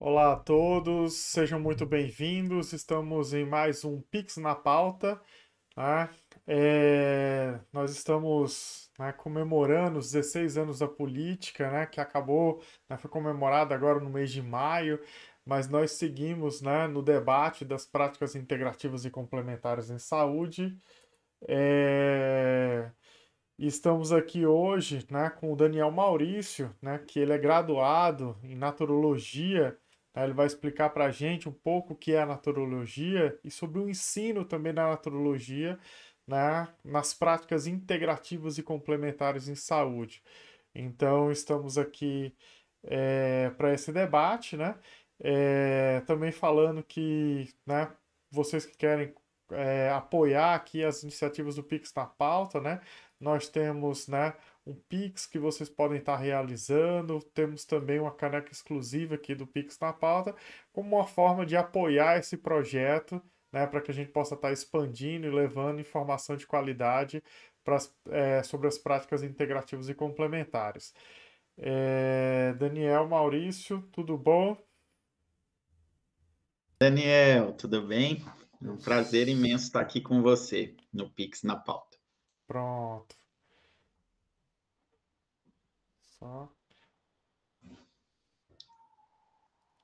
Olá a todos, sejam muito bem-vindos. Estamos em mais um Pix na pauta. Né? É, nós estamos né, comemorando os 16 anos da política, né, que acabou, né, foi comemorado agora no mês de maio, mas nós seguimos né, no debate das práticas integrativas e complementares em saúde. É, estamos aqui hoje né, com o Daniel Maurício, né, que ele é graduado em naturologia Tá? Ele vai explicar para a gente um pouco o que é a naturologia e sobre o ensino também da naturologia né, nas práticas integrativas e complementares em saúde. Então, estamos aqui é, para esse debate, né? É, também falando que né, vocês que querem é, apoiar aqui as iniciativas do Pix na pauta, né? Nós temos né, um Pix que vocês podem estar realizando. Temos também uma caneca exclusiva aqui do Pix na pauta, como uma forma de apoiar esse projeto, né, para que a gente possa estar expandindo e levando informação de qualidade pra, é, sobre as práticas integrativas e complementares. É, Daniel Maurício, tudo bom? Daniel, tudo bem? É um prazer imenso estar aqui com você no Pix na pauta. Pronto, só.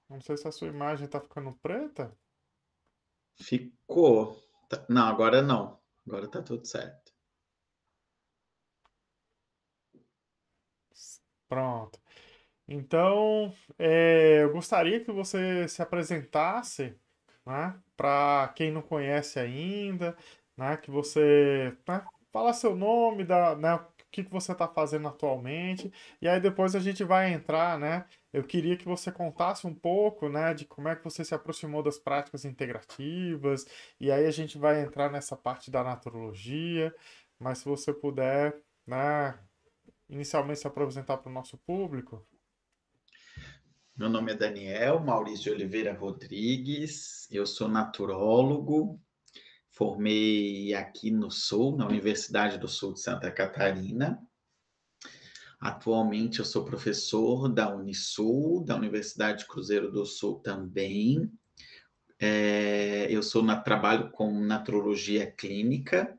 Não sei se a sua imagem tá ficando preta. Ficou. Tá, não, agora não. Agora tá tudo certo. Pronto. Então, é, eu gostaria que você se apresentasse, né, para quem não conhece ainda, né, que você né, fala seu nome, da, né, que, que você está fazendo atualmente. E aí depois a gente vai entrar, né? Eu queria que você contasse um pouco, né, de como é que você se aproximou das práticas integrativas. E aí a gente vai entrar nessa parte da naturologia. Mas se você puder, né, inicialmente se apresentar para o nosso público. Meu nome é Daniel Maurício Oliveira Rodrigues, eu sou naturólogo, Formei aqui no Sul, na Universidade do Sul de Santa Catarina. Atualmente eu sou professor da Unisul, da Universidade Cruzeiro do Sul também. É, eu sou na, trabalho com naturologia clínica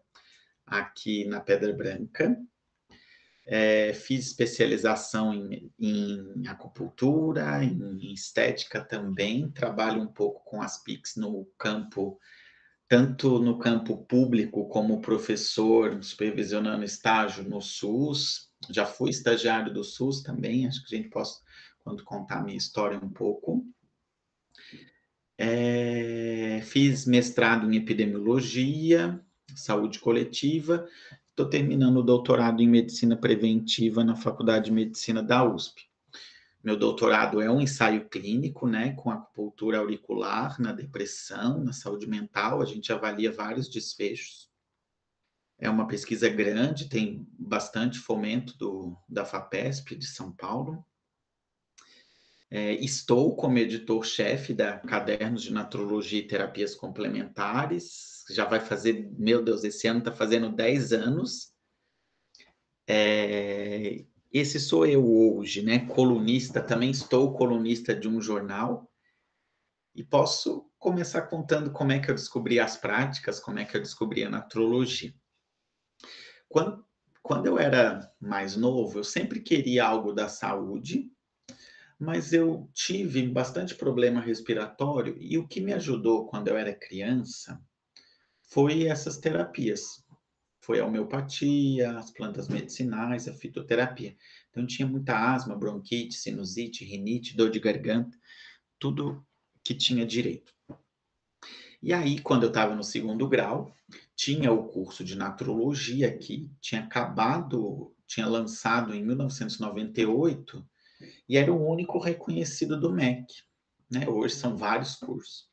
aqui na Pedra Branca. É, fiz especialização em, em acupuntura, em estética também. Trabalho um pouco com as PICs no campo tanto no campo público como professor, supervisionando estágio no SUS. Já fui estagiário do SUS também, acho que a gente pode, quando contar a minha história um pouco. É, fiz mestrado em epidemiologia, saúde coletiva. Estou terminando o doutorado em medicina preventiva na Faculdade de Medicina da USP. Meu doutorado é um ensaio clínico, né, com acupuntura auricular na depressão, na saúde mental. A gente avalia vários desfechos. É uma pesquisa grande, tem bastante fomento do, da FAPESP de São Paulo. É, estou como editor-chefe da Cadernos de Naturologia e Terapias Complementares. Já vai fazer, meu Deus, esse ano está fazendo 10 anos. É, esse sou eu hoje, né? Colunista, também estou colunista de um jornal e posso começar contando como é que eu descobri as práticas, como é que eu descobri a natrologia. Quando, quando eu era mais novo, eu sempre queria algo da saúde, mas eu tive bastante problema respiratório e o que me ajudou quando eu era criança foi essas terapias foi a homeopatia, as plantas medicinais, a fitoterapia. Então tinha muita asma, bronquite, sinusite, rinite, dor de garganta, tudo que tinha direito. E aí, quando eu estava no segundo grau, tinha o curso de naturologia que tinha acabado, tinha lançado em 1998 e era o único reconhecido do MEC. Né? Hoje são vários cursos.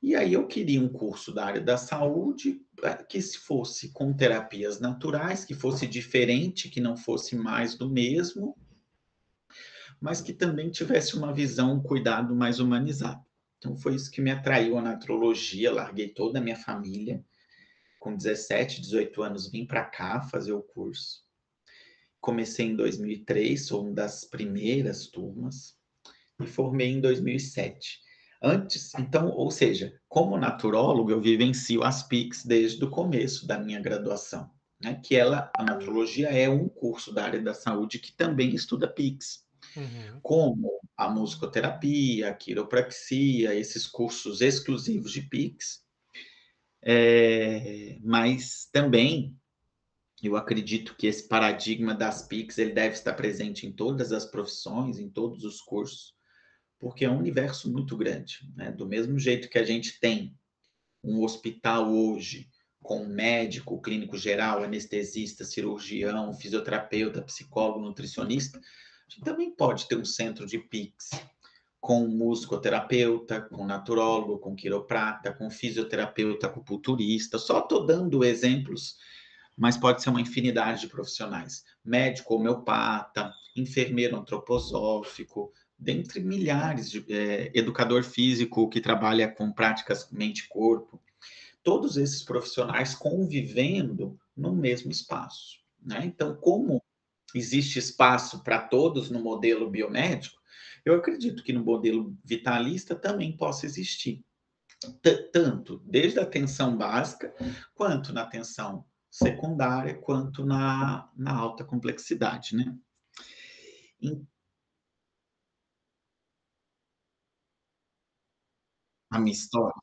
E aí eu queria um curso da área da saúde eh, que fosse com terapias naturais, que fosse diferente, que não fosse mais do mesmo, mas que também tivesse uma visão, um cuidado mais humanizado. Então foi isso que me atraiu à natrologia, larguei toda a minha família. Com 17, 18 anos vim para cá fazer o curso. Comecei em 2003, sou uma das primeiras turmas e formei em 2007. Antes, então, ou seja, como naturólogo, eu vivencio as PICs desde o começo da minha graduação, né? Que ela, a naturologia é um curso da área da saúde que também estuda PICs. Uhum. Como a musicoterapia, a quiropraxia, esses cursos exclusivos de PICs, é, mas também eu acredito que esse paradigma das PICs ele deve estar presente em todas as profissões, em todos os cursos, porque é um universo muito grande. Né? Do mesmo jeito que a gente tem um hospital hoje com médico, clínico geral, anestesista, cirurgião, fisioterapeuta, psicólogo, nutricionista, a gente também pode ter um centro de PICS com musicoterapeuta, com naturólogo, com quiroprata, com fisioterapeuta, culturista. Só estou dando exemplos, mas pode ser uma infinidade de profissionais. Médico homeopata, enfermeiro antroposófico, dentre milhares de é, educador físico que trabalha com práticas mente-corpo, todos esses profissionais convivendo no mesmo espaço. Né? Então, como existe espaço para todos no modelo biomédico, eu acredito que no modelo vitalista também possa existir. T tanto desde a atenção básica, quanto na atenção secundária, quanto na, na alta complexidade, né? Então, a minha história.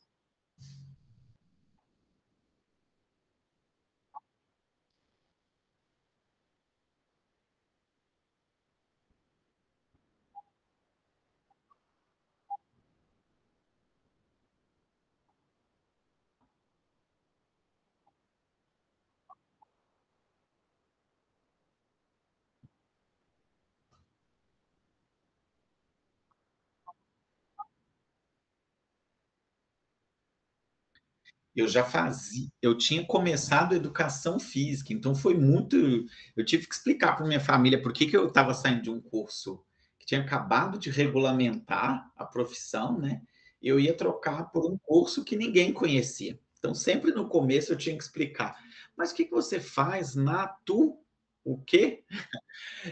eu já fazia, eu tinha começado a educação física, então foi muito. Eu tive que explicar para minha família por que, que eu estava saindo de um curso que tinha acabado de regulamentar a profissão, né? Eu ia trocar por um curso que ninguém conhecia. Então, sempre no começo eu tinha que explicar. Mas o que, que você faz na tu? O quê?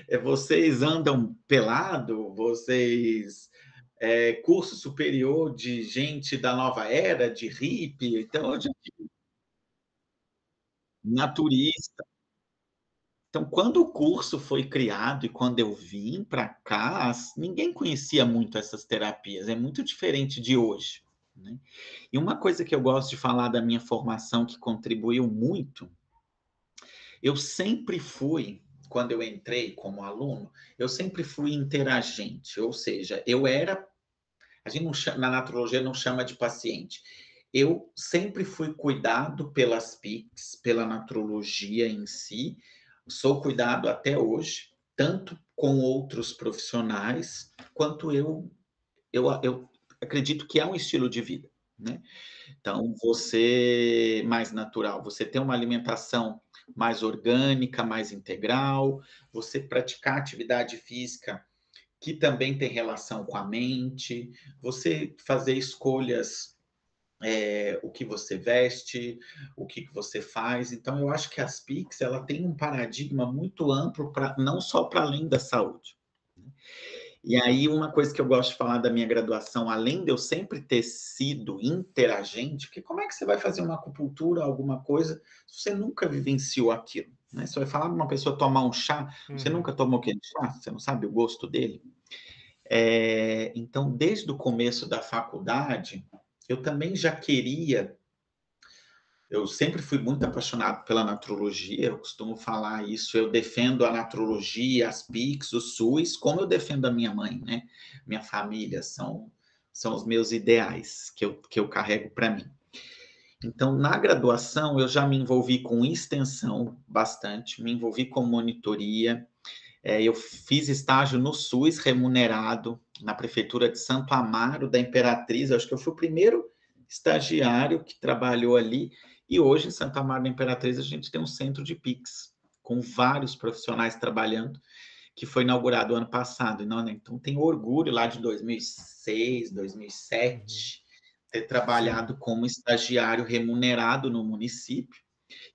É, vocês andam pelado? Vocês é, curso superior de gente da nova era, de hippie, então hoje naturista. Então, quando o curso foi criado e quando eu vim para cá, ninguém conhecia muito essas terapias, é muito diferente de hoje. Né? E uma coisa que eu gosto de falar da minha formação que contribuiu muito, eu sempre fui, quando eu entrei como aluno, eu sempre fui interagente, ou seja, eu era a gente não chama, na naturologia não chama de paciente. Eu sempre fui cuidado pelas PICs, pela naturologia em si, sou cuidado até hoje, tanto com outros profissionais, quanto eu, eu, eu acredito que é um estilo de vida. Né? Então, você mais natural, você ter uma alimentação mais orgânica, mais integral, você praticar atividade física que também tem relação com a mente, você fazer escolhas, é, o que você veste, o que, você faz. Então, eu acho que as PICs ela tem um paradigma muito amplo, pra, não só para além da saúde. Né? E aí, uma coisa que eu gosto de falar da minha graduação, além de eu sempre ter sido interagente, porque como é que você vai fazer uma acupuntura, alguma coisa, se você nunca vivenciou aquilo? Né? Você vai falar para uma pessoa tomar um chá, uhum. você nunca tomou aquele chá, você não sabe o gosto dele. É, então, desde o começo da faculdade, eu também já queria. Eu sempre fui muito apaixonado pela naturologia, eu costumo falar isso. Eu defendo a naturologia, as PICs, o SUS, como eu defendo a minha mãe, né? Minha família são, são os meus ideais que eu, que eu carrego para mim. Então, na graduação, eu já me envolvi com extensão bastante, me envolvi com monitoria. É, eu fiz estágio no SUS remunerado, na prefeitura de Santo Amaro, da Imperatriz. Eu acho que eu fui o primeiro estagiário que trabalhou ali. E hoje, em Santo Amaro da Imperatriz, a gente tem um centro de PIX, com vários profissionais trabalhando, que foi inaugurado ano passado. Não, né? Então, tem orgulho lá de 2006, 2007 ter trabalhado como estagiário remunerado no município.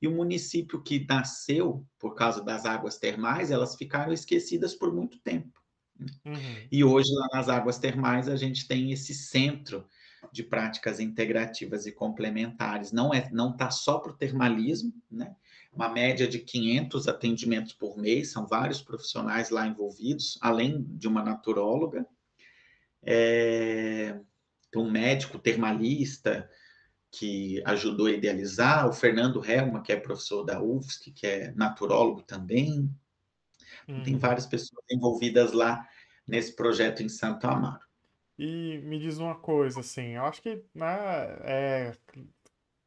E o município que nasceu por causa das águas termais, elas ficaram esquecidas por muito tempo. Né? Uhum. E hoje, lá nas águas termais, a gente tem esse centro de práticas integrativas e complementares. Não é, não está só para o termalismo, né? Uma média de 500 atendimentos por mês, são vários profissionais lá envolvidos, além de uma naturóloga. É, tem um médico termalista que ajudou a idealizar, o Fernando Helma, que é professor da UFSC, que é naturólogo também. Hum. Tem uhum. várias pessoas envolvidas lá nesse projeto em Santo Amaro. E me diz uma coisa, assim, eu acho que, né, é,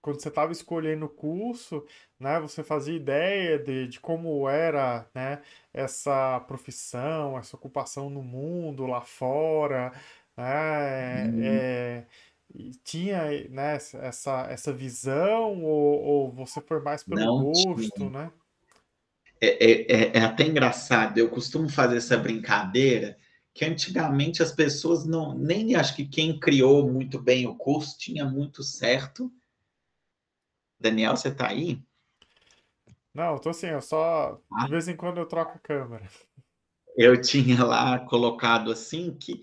quando você estava escolhendo o curso, né, você fazia ideia de, de como era, né, essa profissão, essa ocupação no mundo, lá fora, né? Uhum. É, é tinha né, essa, essa visão ou, ou você foi mais pelo Não, gosto, tinha. né? É, é, é, é, até engraçado, eu costumo fazer essa brincadeira que antigamente as pessoas não nem acho que quem criou muito bem o curso tinha muito certo. Daniel, você tá aí? Não, eu tô assim, eu só de ah. vez em quando eu troco a câmera. Eu tinha lá colocado assim que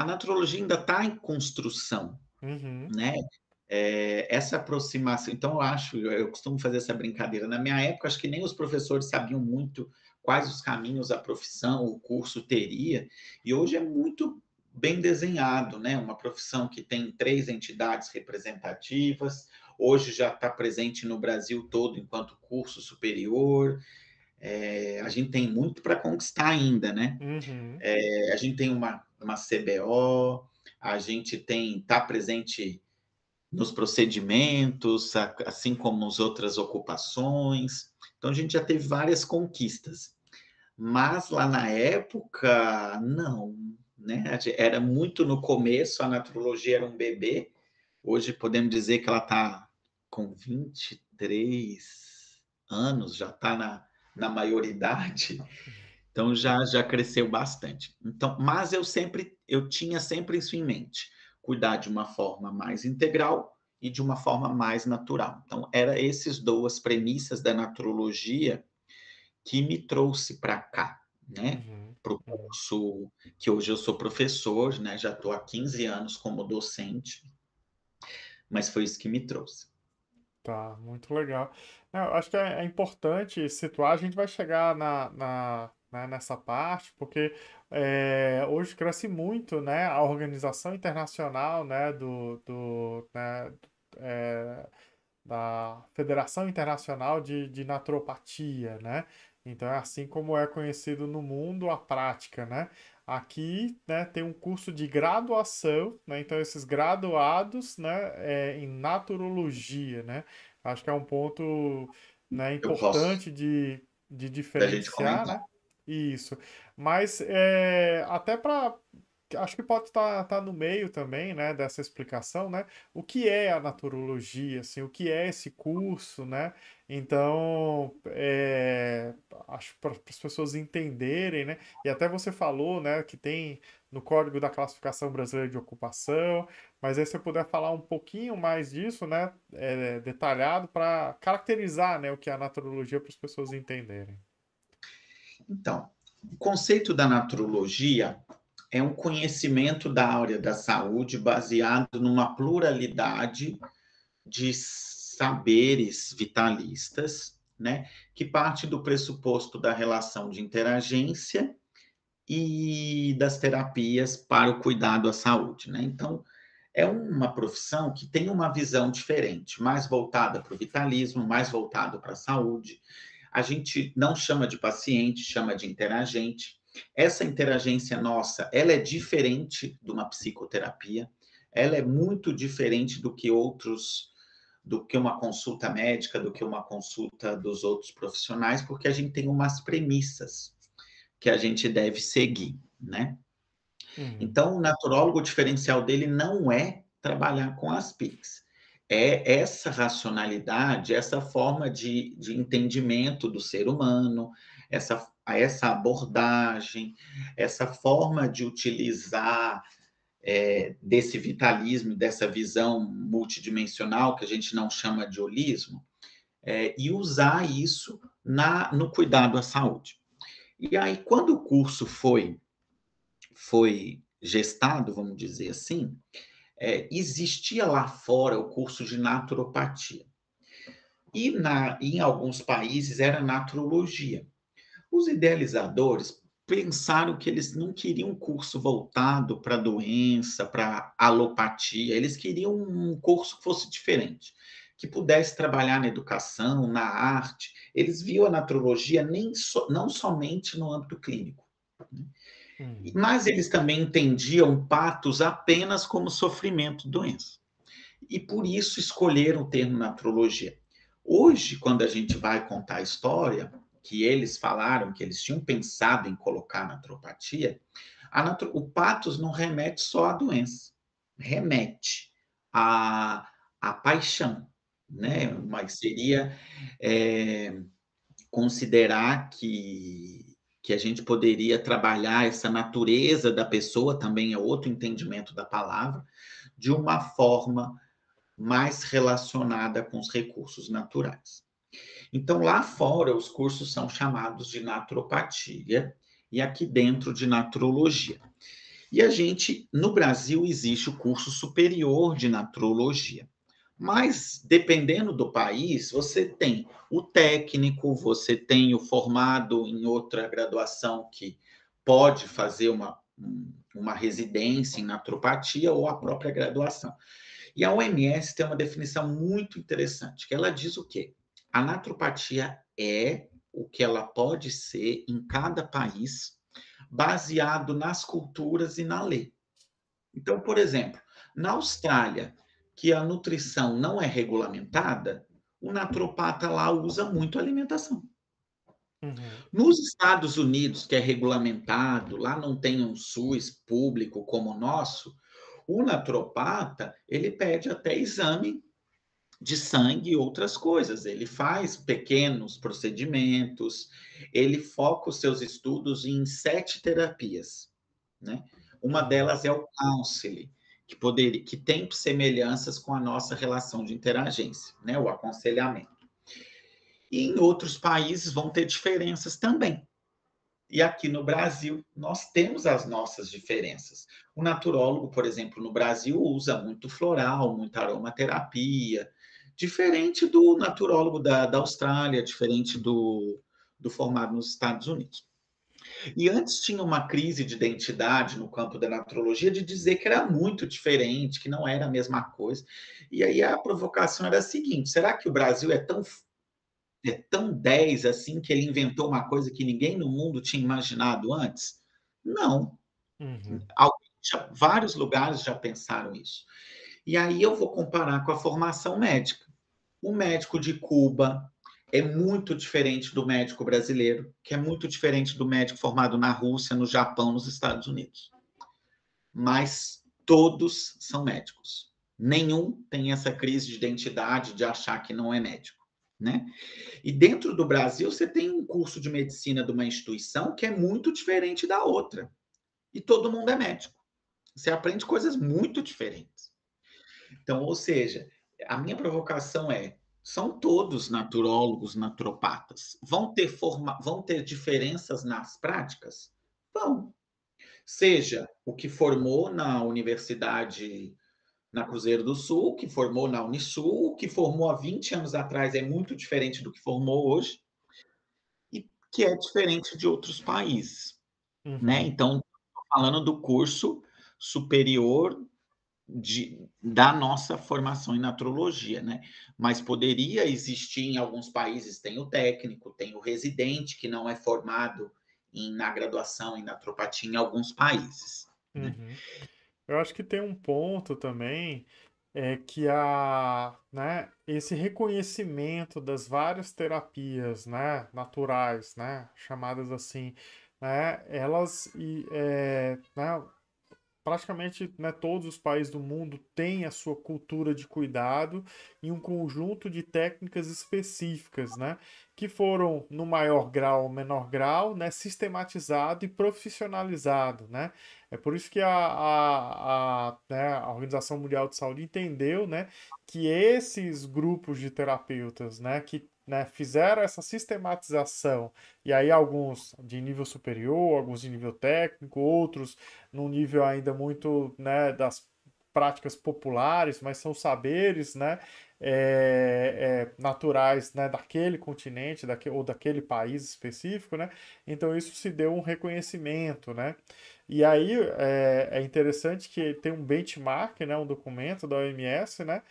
a naturologia ainda está em construção, uhum. né? É, essa aproximação. Então, eu acho, eu costumo fazer essa brincadeira. Na minha época, acho que nem os professores sabiam muito quais os caminhos a profissão, o curso teria, e hoje é muito bem desenhado, né? Uma profissão que tem três entidades representativas, hoje já está presente no Brasil todo enquanto curso superior. É, a gente tem muito para conquistar ainda, né? Uhum. É, a gente tem uma uma CBO, a gente tem está presente nos procedimentos, assim como as outras ocupações. Então a gente já teve várias conquistas. Mas lá na época, não, né? Era muito no começo, a naturologia era um bebê. Hoje podemos dizer que ela está com 23 anos, já está na, na maioridade. Então já já cresceu bastante. Então, mas eu sempre eu tinha sempre isso em mente, cuidar de uma forma mais integral e de uma forma mais natural. Então, era esses duas premissas da naturologia que me trouxe para cá, né? Uhum. Para o uhum. curso que hoje eu sou professor, né? Já estou há 15 anos como docente, mas foi isso que me trouxe. Tá, muito legal. Eu acho que é, é importante situar, a gente vai chegar na, na né, nessa parte, porque é, hoje cresce muito né, a organização internacional né, do, do, né, é, da Federação Internacional de, de Naturopatia, né? Então é assim como é conhecido no mundo a prática, né? Aqui né, tem um curso de graduação, né? Então esses graduados né, é, em naturologia, né? Acho que é um ponto né, importante de, de diferenciar, né? Isso. Mas é, até para acho que pode estar tá, tá no meio também, né, dessa explicação, né? O que é a naturologia, assim, o que é esse curso, né? Então, é, acho para as pessoas entenderem, né? E até você falou, né, que tem no Código da Classificação Brasileira de Ocupação, mas aí você puder falar um pouquinho mais disso, né, é, detalhado para caracterizar, né, o que é a naturologia para as pessoas entenderem. Então, o conceito da naturologia é um conhecimento da área da saúde baseado numa pluralidade de saberes vitalistas, né, que parte do pressuposto da relação de interagência e das terapias para o cuidado à saúde, né? Então, é uma profissão que tem uma visão diferente, mais voltada para o vitalismo, mais voltada para a saúde, a gente não chama de paciente, chama de interagente. Essa interagência nossa, ela é diferente de uma psicoterapia, ela é muito diferente do que outros, do que uma consulta médica, do que uma consulta dos outros profissionais, porque a gente tem umas premissas que a gente deve seguir, né? Uhum. Então, o naturólogo, o diferencial dele não é trabalhar com as PICs é essa racionalidade, essa forma de, de entendimento do ser humano, essa, essa abordagem, essa forma de utilizar é, desse vitalismo, dessa visão multidimensional, que a gente não chama de holismo, é, e usar isso na, no cuidado à saúde. E aí, quando o curso foi, foi gestado, vamos dizer assim, é, existia lá fora o curso de naturopatia. E na, em alguns países era naturologia. Os idealizadores pensaram que eles não queriam um curso voltado para doença, para alopatia, eles queriam um curso que fosse diferente, que pudesse trabalhar na educação, na arte. Eles viam a naturologia nem so, não somente no âmbito clínico. Né? Hum. Mas eles também entendiam patos apenas como sofrimento, doença. E por isso escolheram o termo naturologia. Hoje, quando a gente vai contar a história, que eles falaram que eles tinham pensado em colocar naturopatia, natro... o patos não remete só à doença, remete à, à paixão, né? Mas seria é, considerar que que a gente poderia trabalhar essa natureza da pessoa, também é outro entendimento da palavra, de uma forma mais relacionada com os recursos naturais. Então, lá fora, os cursos são chamados de naturopatia e aqui dentro de naturologia. E a gente, no Brasil, existe o curso superior de naturologia. Mas, dependendo do país, você tem o técnico, você tem o formado em outra graduação que pode fazer uma, uma residência em naturopatia ou a própria graduação. E a OMS tem uma definição muito interessante, que ela diz o quê? A naturopatia é o que ela pode ser em cada país, baseado nas culturas e na lei. Então, por exemplo, na Austrália, que a nutrição não é regulamentada, o naturopata lá usa muito a alimentação. Uhum. Nos Estados Unidos, que é regulamentado, lá não tem um SUS público como o nosso, o naturopata, ele pede até exame de sangue e outras coisas. Ele faz pequenos procedimentos, ele foca os seus estudos em sete terapias, né? Uma uhum. delas é o counseling, que, poder, que tem semelhanças com a nossa relação de interagência, né? O aconselhamento. E em outros países vão ter diferenças também. E aqui no Brasil, nós temos as nossas diferenças. O naturólogo, por exemplo, no Brasil, usa muito floral, muita aromaterapia, diferente do naturólogo da, da Austrália, diferente do, do formado nos Estados Unidos. E antes tinha uma crise de identidade no campo da naturologia de dizer que era muito diferente, que não era a mesma coisa. E aí a provocação era a seguinte: será que o Brasil é tão é tão 10 assim que ele inventou uma coisa que ninguém no mundo tinha imaginado antes? Não. Uhum. Já, vários lugares já pensaram isso. E aí eu vou comparar com a formação médica. O médico de Cuba, é muito diferente do médico brasileiro, que é muito diferente do médico formado na Rússia, no Japão, nos Estados Unidos. Mas todos são médicos. Nenhum tem essa crise de identidade de achar que não é médico, né? E dentro do Brasil você tem um curso de medicina de uma instituição que é muito diferente da outra. E todo mundo é médico. Você aprende coisas muito diferentes. Então, ou seja, a minha provocação é são todos naturólogos, naturopatas. Vão ter forma, vão ter diferenças nas práticas? Vão. Seja o que formou na universidade na Cruzeiro do Sul, que formou na Unisul, que formou há 20 anos atrás é muito diferente do que formou hoje, e que é diferente de outros países. Uhum. Né? Então, falando do curso superior de, da nossa formação em natrologia, né? Mas poderia existir em alguns países, tem o técnico, tem o residente que não é formado em, na graduação em natropatia em alguns países. Né? Uhum. Eu acho que tem um ponto também é que a, né, esse reconhecimento das várias terapias, né, naturais, né, chamadas assim, né, elas e é, né, praticamente né, todos os países do mundo têm a sua cultura de cuidado e um conjunto de técnicas específicas, né, que foram, no maior grau ou menor grau, né, sistematizado e profissionalizado. Né? É por isso que a, a, a, né, a Organização Mundial de Saúde entendeu né, que esses grupos de terapeutas né, que né, fizeram essa sistematização, e aí alguns de nível superior, alguns de nível técnico, outros num nível ainda muito né, das práticas populares, mas são saberes né, é, é, naturais né, daquele continente ou daquele país específico, né? então isso se deu um reconhecimento. Né? E aí é, é interessante que tem um benchmark, né, um documento da OMS, né,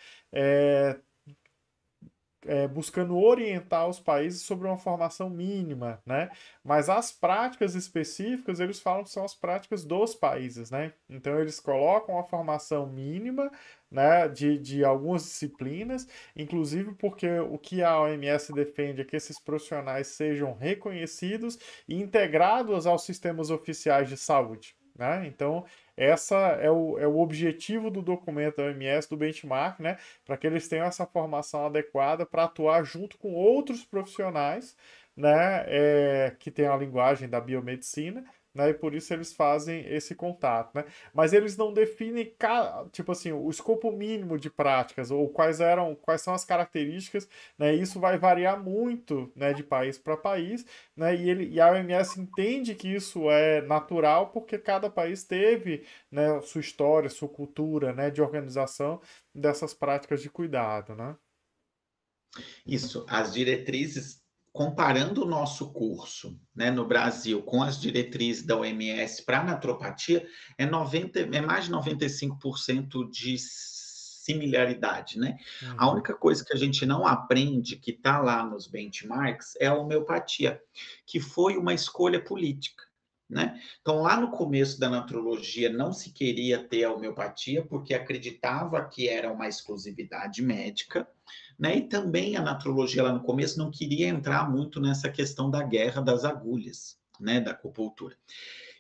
é, buscando orientar os países sobre uma formação mínima, né? Mas as práticas específicas, eles falam que são as práticas dos países, né? Então, eles colocam a formação mínima né, de, de algumas disciplinas, inclusive porque o que a OMS defende é que esses profissionais sejam reconhecidos e integrados aos sistemas oficiais de saúde. Né? Então, essa é o, é o objetivo do documento da OMS, do benchmark, né? Para que eles tenham essa formação adequada para atuar junto com outros profissionais, né? É, que tem a linguagem da biomedicina né? E por isso eles fazem esse contato, né? Mas eles não definem, tipo assim, o escopo mínimo de práticas ou quais eram, quais são as características, né? Isso vai variar muito, né, de país para país, né? E ele e a OMS entende que isso é natural porque cada país teve, né, sua história, sua cultura, né, de organização dessas práticas de cuidado, né? Isso, as diretrizes comparando o nosso curso né, no Brasil com as diretrizes da OMS para naturopatia, é, 90, é mais de 95% de similaridade, né? Uhum. A única coisa que a gente não aprende, que está lá nos benchmarks, é a homeopatia, que foi uma escolha política. Né? Então, lá no começo da naturologia, não se queria ter a homeopatia, porque acreditava que era uma exclusividade médica. Né? E também a natrologia lá no começo não queria entrar muito nessa questão da guerra das agulhas, né, da acupuntura.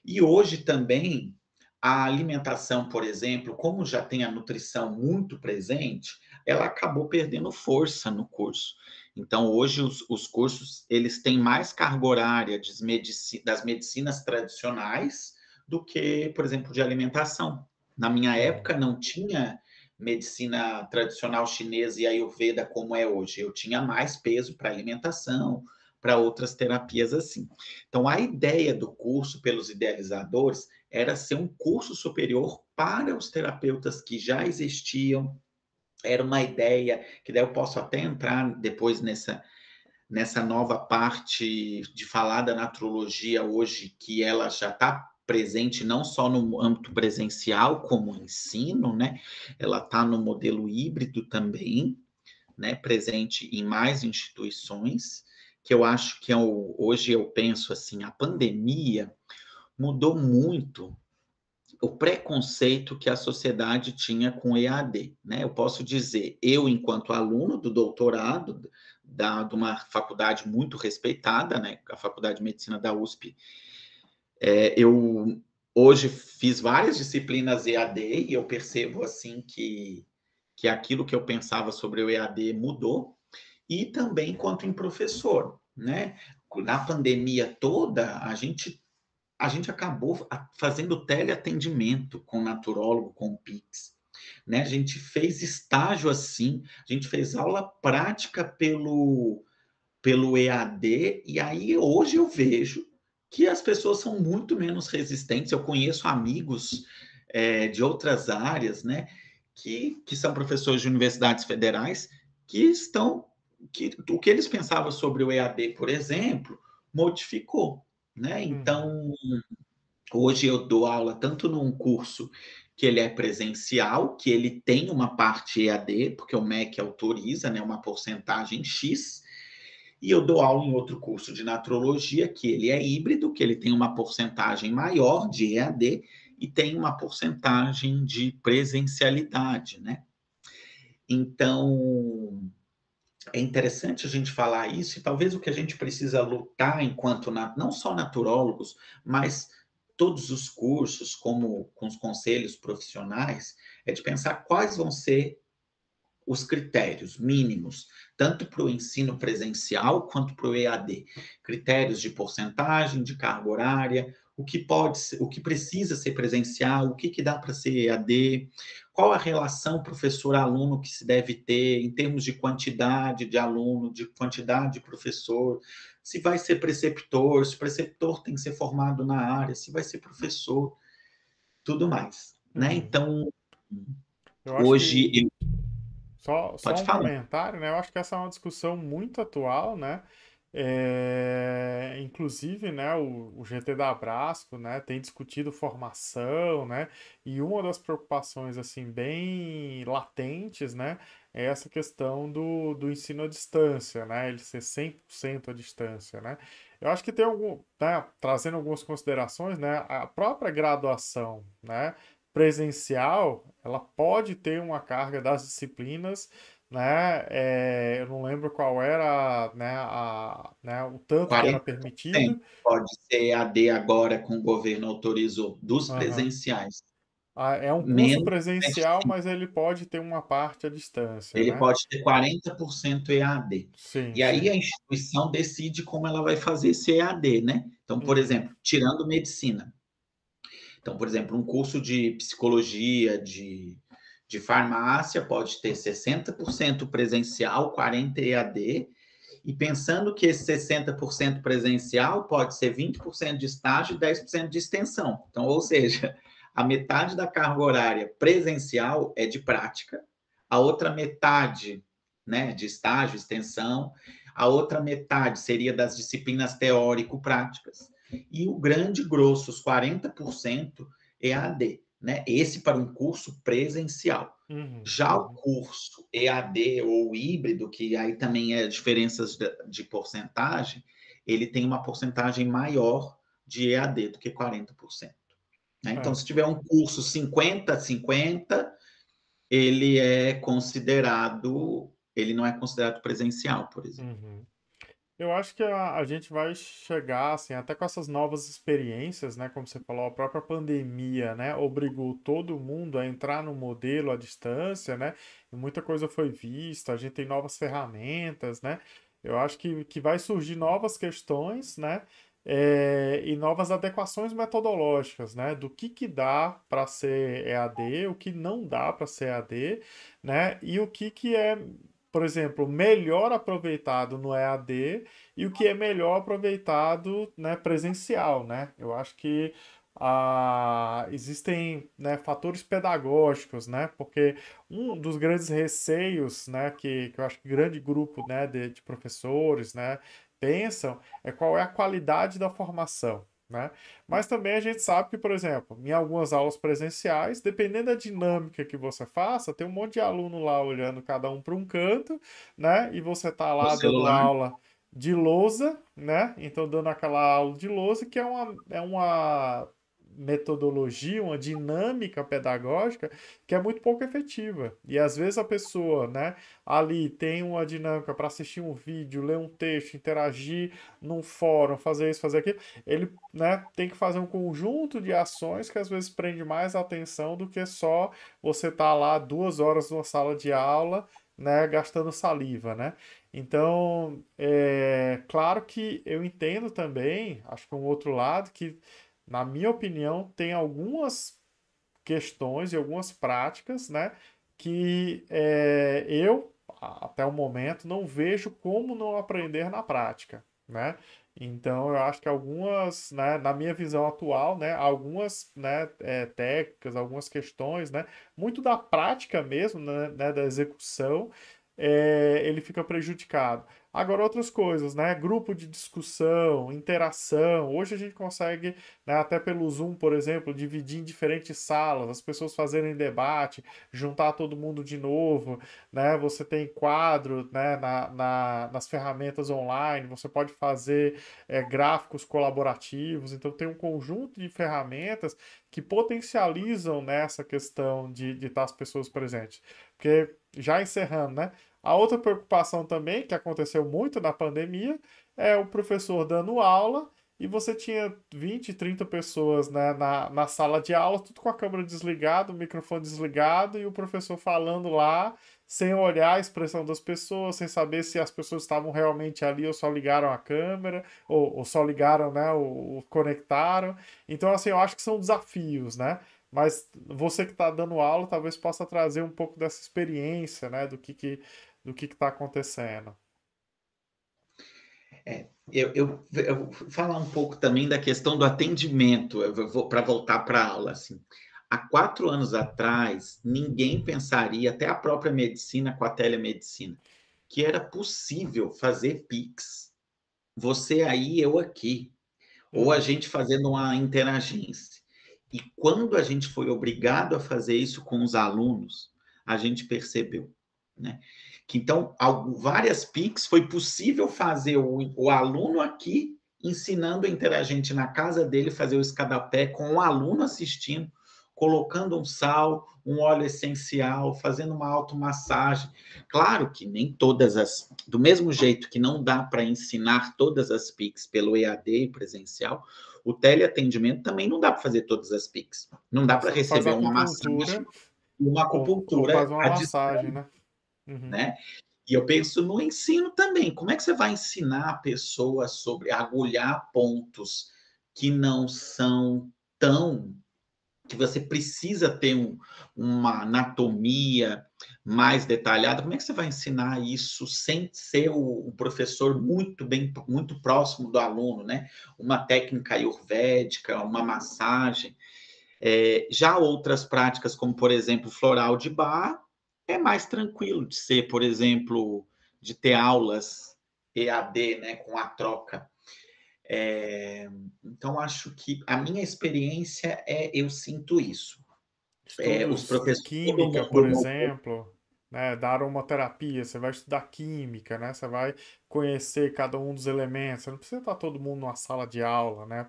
E hoje também a alimentação, por exemplo, como já tem a nutrição muito presente, ela acabou perdendo força no curso. Então, hoje, os, os cursos, eles têm mais carga horária medici das medicinas tradicionais do que, por exemplo, de alimentação. Na minha época, não tinha medicina tradicional chinesa e Ayurveda como é hoje. Eu tinha mais peso para alimentação, para outras terapias assim. Então, a ideia do curso pelos idealizadores era ser um curso superior para os terapeutas que já existiam. Era uma ideia que daí eu posso até entrar depois nessa nessa nova parte de falar da naturologia hoje que ela já está presente não só no âmbito presencial, como ensino, né? Ela está no modelo híbrido também, né? Presente em mais instituições, que eu acho que eu, é hoje eu penso assim, a pandemia mudou muito o preconceito que a sociedade tinha com EAD, né? Eu posso dizer, eu enquanto aluno do doutorado da de uma faculdade muito respeitada, né, a Faculdade de Medicina da USP, é, eu hoje fiz várias disciplinas EAD e eu percebo assim que, que aquilo que eu pensava sobre o EAD mudou e também quanto em professor, né? Na pandemia toda, a gente a gente acabou fazendo teleatendimento com naturólogo, com Pix. Né? A gente fez estágio assim, a gente fez aula prática pelo, pelo EAD, e aí hoje eu vejo que as pessoas são muito menos resistentes. Eu conheço amigos é, de outras áreas, né, que, que são professores de universidades federais, que estão. Que, o que eles pensavam sobre o EAD, por exemplo, modificou. Né? Uhum. Então, hoje eu dou aula tanto num curso que ele é presencial, que ele tem uma parte EAD, porque o MEC autoriza né, uma porcentagem X e eu dou aula em outro curso de naturologia, que ele é híbrido, que ele tem uma porcentagem maior de EAD e tem uma porcentagem de presencialidade, né? Então, é interessante a gente falar isso e talvez o que a gente precisa lutar enquanto, não só naturólogos, mas todos os cursos, como com os conselhos profissionais, é de pensar quais vão ser os critérios mínimos, tanto para o ensino presencial quanto para o EAD. Critérios de porcentagem, de carga horária, o que pode ser, o que precisa ser presencial, o que, que dá para ser EAD, qual a relação professor-aluno que se deve ter em termos de quantidade de aluno, de quantidade de professor, se vai ser preceptor, se o preceptor tem que ser formado na área, se vai ser professor, tudo mais. Né? Uhum. Então, hoje que... Só, só um falar. comentário, né? Eu acho que essa é uma discussão muito atual, né? É, inclusive, né, o, o, GT da Abrasco, né, tem discutido formação, né, e uma das preocupações, assim, bem latentes, né, é essa questão do, do ensino à distância, né, ele ser 100% à distância, né. Eu acho que tem algum, né, trazendo algumas considerações, né, a própria graduação, né, presencial, ela pode ter uma carga das disciplinas, né? É, eu não lembro qual era né, a, né, o tanto que era permitido. Pode ser AD agora, com o governo autorizou, dos uhum. presenciais. Ah, é um curso Menos presencial, mas ele pode ter uma parte à distância. Ele né? pode ter 40% EAD. Sim, e sim. aí a instituição decide como ela vai fazer esse EAD, né? Então, por uhum. exemplo, tirando medicina, então, por exemplo, um curso de psicologia, de, de farmácia, pode ter 60% presencial, 40% EAD, e pensando que esse 60% presencial pode ser 20% de estágio e 10% de extensão. Então, ou seja, a metade da carga horária presencial é de prática, a outra metade né, de estágio, extensão, a outra metade seria das disciplinas teórico-práticas, e o grande grosso, os 40%, EAD, é né? Esse para um curso presencial. Uhum. Já o uhum. curso EAD ou híbrido, que aí também é diferenças de, de porcentagem, ele tem uma porcentagem maior de EAD do que 40%. Né? Então, é. se tiver um curso 50-50, ele é considerado, ele não é considerado presencial, por exemplo. Uhum. Eu acho que a, a, gente vai chegar, assim, até com essas novas experiências, né? Como você falou, a própria pandemia, né? Obrigou todo mundo a entrar no modelo à distância, né? E muita coisa foi vista, a gente tem novas ferramentas, né? Eu acho que, que vai surgir novas questões, né? É, e novas adequações metodológicas, né? Do que, que dá para ser EAD, o que não dá para ser EAD, né? E o que, que é por exemplo, melhor aproveitado no EAD e o que é melhor aproveitado né, presencial, né? Eu acho que ah, existem né, fatores pedagógicos, né? Porque um dos grandes receios, né, que, que eu acho que grande grupo, né, de, de professores, né, pensam é qual é a qualidade da formação, né? Mas também a gente sabe que, por exemplo, em algumas aulas presenciais, dependendo da dinâmica que você faça, tem um monte de aluno lá olhando cada um para um canto, né? E você tá lá dando aula de lousa, né? Então dando aquela aula de lousa que é uma, é uma metodologia, uma dinâmica pedagógica que é muito pouco efetiva. E às vezes a pessoa, né, ali tem uma dinâmica para assistir um vídeo, ler um texto, interagir num fórum, fazer isso, fazer aquilo, ele, né, tem que fazer um conjunto de ações que às vezes prende mais atenção do que só você tá lá duas horas numa sala de aula né, gastando saliva, né? Então, é claro que eu entendo também, acho que um outro lado, que na minha opinião, tem algumas questões e algumas práticas, né? Que é, eu, até o momento, não vejo como não aprender na prática, né? Então, eu acho que algumas, né, na minha visão atual, né, algumas né, é, técnicas, algumas questões, né, muito da prática mesmo, né, né da execução, é, ele fica prejudicado. Agora, outras coisas, né? Grupo de discussão, interação. Hoje a gente consegue, né, até pelo Zoom, por exemplo, dividir em diferentes salas, as pessoas fazerem debate, juntar todo mundo de novo, né? Você tem quadro né, na, na nas ferramentas online, você pode fazer é, gráficos colaborativos. Então, tem um conjunto de ferramentas que potencializam nessa né, questão de estar de as pessoas presentes. Porque, já encerrando, né? A outra preocupação também, que aconteceu muito na pandemia, é o professor dando aula e você tinha 20, 30 pessoas né, na, na sala de aula, tudo com a câmera desligada, o microfone desligado e o professor falando lá, sem olhar a expressão das pessoas, sem saber se as pessoas estavam realmente ali ou só ligaram a câmera, ou, ou só ligaram, né, ou, ou conectaram. Então, assim, eu acho que são desafios, né? Mas você que está dando aula talvez possa trazer um pouco dessa experiência, né, do que, que do que está acontecendo. É, eu, eu, eu, vou falar um pouco também da questão do atendimento, para voltar para a aula. Assim. Há quatro anos atrás, ninguém pensaria, até a própria medicina com a telemedicina, que era possível fazer PIX. Você aí, eu aqui. Ou a uhum. gente fazendo uma interagência. E quando a gente foi obrigado a fazer isso com os alunos, a gente percebeu. Né? que então várias PICs foi possível fazer o, o, aluno aqui ensinando a interagente na casa dele fazer o escadapé com o aluno assistindo, colocando um sal, um óleo essencial, fazendo uma automassagem. Claro que nem todas as, do mesmo jeito que não dá para ensinar todas as PICs pelo EAD e presencial, o teleatendimento também não dá para fazer todas as PICs. Não dá para receber uma massagem, uma acupuntura, ou, ou fazer uma massagem, né? uhum. né? E eu penso no ensino também. Como é que você vai ensinar a pessoa sobre agulhar pontos que não são tão que você precisa ter um, uma anatomia mais detalhada. Como é que você vai ensinar isso sem ser o, o professor muito bem, muito próximo do aluno, né? Uma técnica ayurvédica, uma massagem. É, já outras práticas, como por exemplo floral de bar, é mais tranquilo de ser, por exemplo, de ter aulas EAD, né, com a troca. É, então, acho que a minha experiência é, eu sinto isso. É, os professores... Química, por exemplo, né, uma terapia, você vai estudar química, né, você vai conhecer cada um dos elementos, você não precisa estar todo mundo numa sala de aula, né,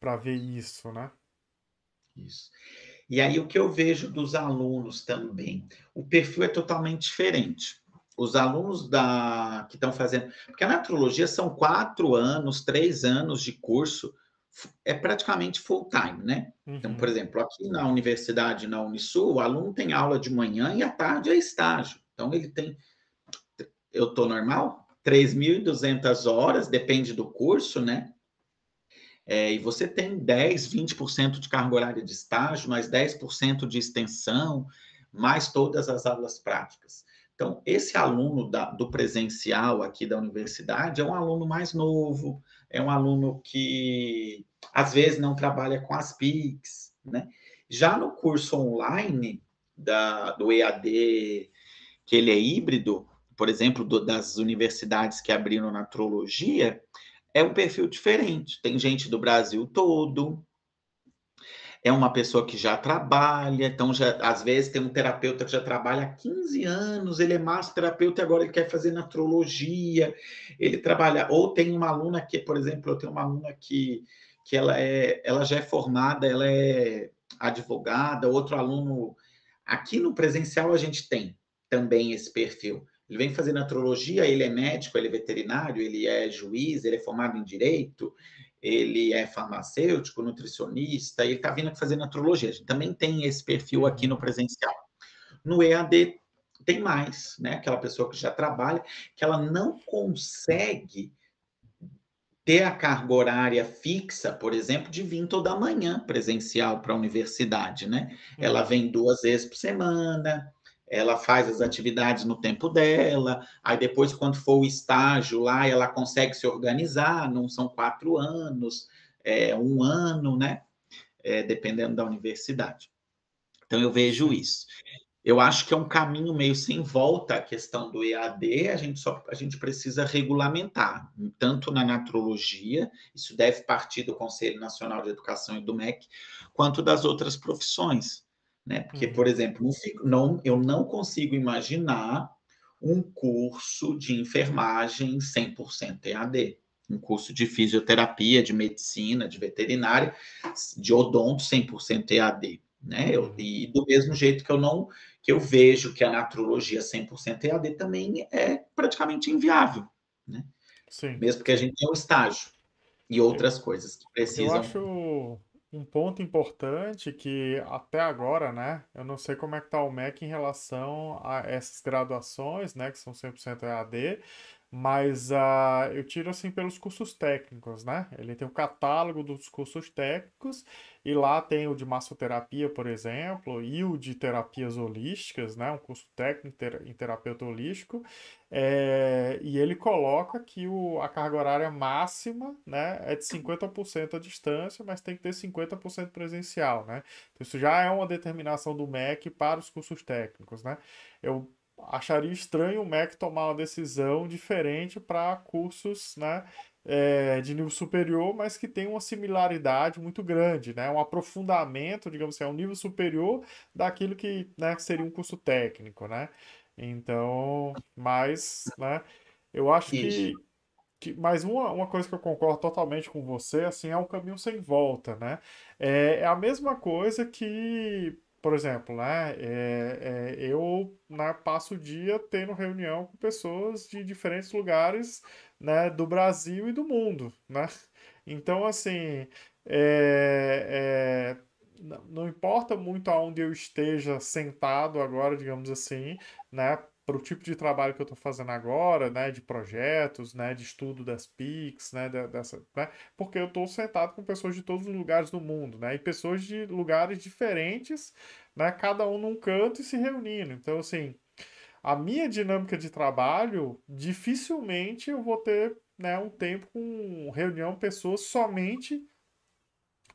para ver isso, né? Isso. E aí o que eu vejo dos alunos também, o perfil é totalmente diferente. Os alunos da que estão fazendo, porque a metrologia são quatro anos, três anos de curso, é praticamente full time, né? Então, uhum. Então, por exemplo, aqui na universidade, na Unisul, o aluno tem aula de manhã e à tarde é estágio. Então ele tem, eu tô normal, 3.200 horas, depende do curso, né? É, e você tem 10, 20% de carga horária de estágio, mais 10% de extensão, mais todas as aulas práticas. Então, esse aluno da, do presencial aqui da universidade é um aluno mais novo, é um aluno que às vezes não trabalha com as PICs, né? Já no curso online da, do EAD, que ele é híbrido, por exemplo, do, das universidades que abriram na trologia, é um perfil diferente. Tem gente do Brasil todo, é uma pessoa que já trabalha, então já, às vezes tem um terapeuta que já trabalha há 15 anos, ele é terapeuta e agora ele quer fazer natrologia, ele trabalha, ou tem uma aluna que, por exemplo, eu tenho uma aluna que, que ela, é, ela já é formada, ela é advogada, outro aluno, aqui no presencial a gente tem também esse perfil, ele vem fazendo a ele é médico, ele é veterinário, ele é juiz, ele é formado em direito, ele é farmacêutico, nutricionista, ele está vindo fazendo a A gente também tem esse perfil aqui no presencial. No EAD tem mais, né? Aquela pessoa que já trabalha, que ela não consegue ter a carga horária fixa, por exemplo, de vir toda manhã presencial para a universidade, né? Ela uhum. vem duas vezes por semana, ela faz as atividades no tempo dela, aí depois, quando for o estágio lá, ela consegue se organizar, não são quatro anos, é um ano, né? É, dependendo da universidade. Então, eu vejo uhum. isso. Eu acho que é um caminho meio sem volta a questão do EAD, a gente, só, a gente precisa regulamentar, tanto na natrologia, isso deve partir do Conselho Nacional de Educação e do MEC, quanto das outras profissões né? Porque, uhum. por exemplo, não fico, não, eu não consigo imaginar um curso de enfermagem 100% EAD, um curso de fisioterapia, de medicina, de veterinária, de odonto 100% EAD, né? Eu, uhum. e do mesmo jeito que eu não que eu vejo que a natrologia 100% EAD também é praticamente inviável, né? Sim. Mesmo que a gente tenha um estágio e outras eu, coisas que precisam. Eu acho um ponto importante que até agora, né, eu não sei como é que tá o MEC em relação a essas graduações, né, que são 100% EAD, mas uh, eu tiro assim pelos cursos técnicos, né? Ele tem o um catálogo dos cursos técnicos e lá tem o de massoterapia, por exemplo, e o de terapias holísticas, né? Um curso técnico em terapeuta holístico. É, e ele coloca que o, a carga horária máxima né, é de 50% à distância, mas tem que ter 50% presencial, né? Então, isso já é uma determinação do MEC para os cursos técnicos, né? Eu acharia estranho o MEC tomar uma decisão diferente para cursos né, é, de nível superior, mas que tem uma similaridade muito grande, né, um aprofundamento, digamos assim, a é um nível superior daquilo que né, seria um curso técnico. Né? Então, mas né, eu acho que, que. Mas uma, uma coisa que eu concordo totalmente com você assim, é um caminho sem volta. Né? É, é a mesma coisa que por exemplo, né, é, é, eu né, passo o dia tendo reunião com pessoas de diferentes lugares né, do Brasil e do mundo. Né? Então, assim, é, não importa muito aonde eu esteja sentado agora, digamos assim, né? para o tipo de trabalho que eu estou fazendo agora, né, de projetos, né, de estudo das PICs, né, dessa, né, porque eu estou sentado com pessoas de todos os lugares do mundo, né, e pessoas de lugares diferentes, né, cada um num canto e se reunindo. Então, assim, a minha dinâmica de trabalho, dificilmente eu vou ter, né, um tempo com reunião pessoas somente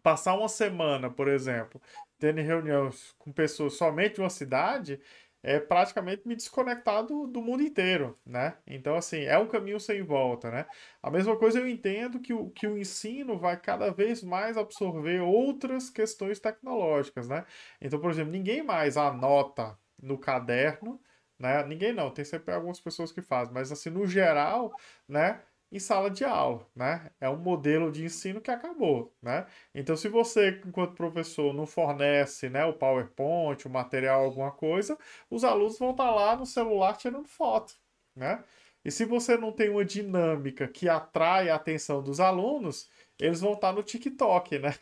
passar uma semana, por exemplo, tendo reunião com pessoas somente de uma cidade, é praticamente me desconectar do, do, mundo inteiro, né? Então, assim, é um caminho sem volta, né? A mesma coisa eu entendo que o, que o ensino vai cada vez mais absorver outras questões tecnológicas, né? Então, por exemplo, ninguém mais anota no caderno, né? Ninguém não, tem sempre algumas pessoas que fazem, mas assim, no geral, né? em sala de aula, né? É um modelo de ensino que acabou, né? Então, se você, enquanto professor, não fornece né, o PowerPoint, o material, alguma coisa, os alunos vão estar tá lá no celular tirando foto, né? E se você não tem uma dinâmica que atrai a atenção dos alunos, eles vão estar tá no TikTok, né?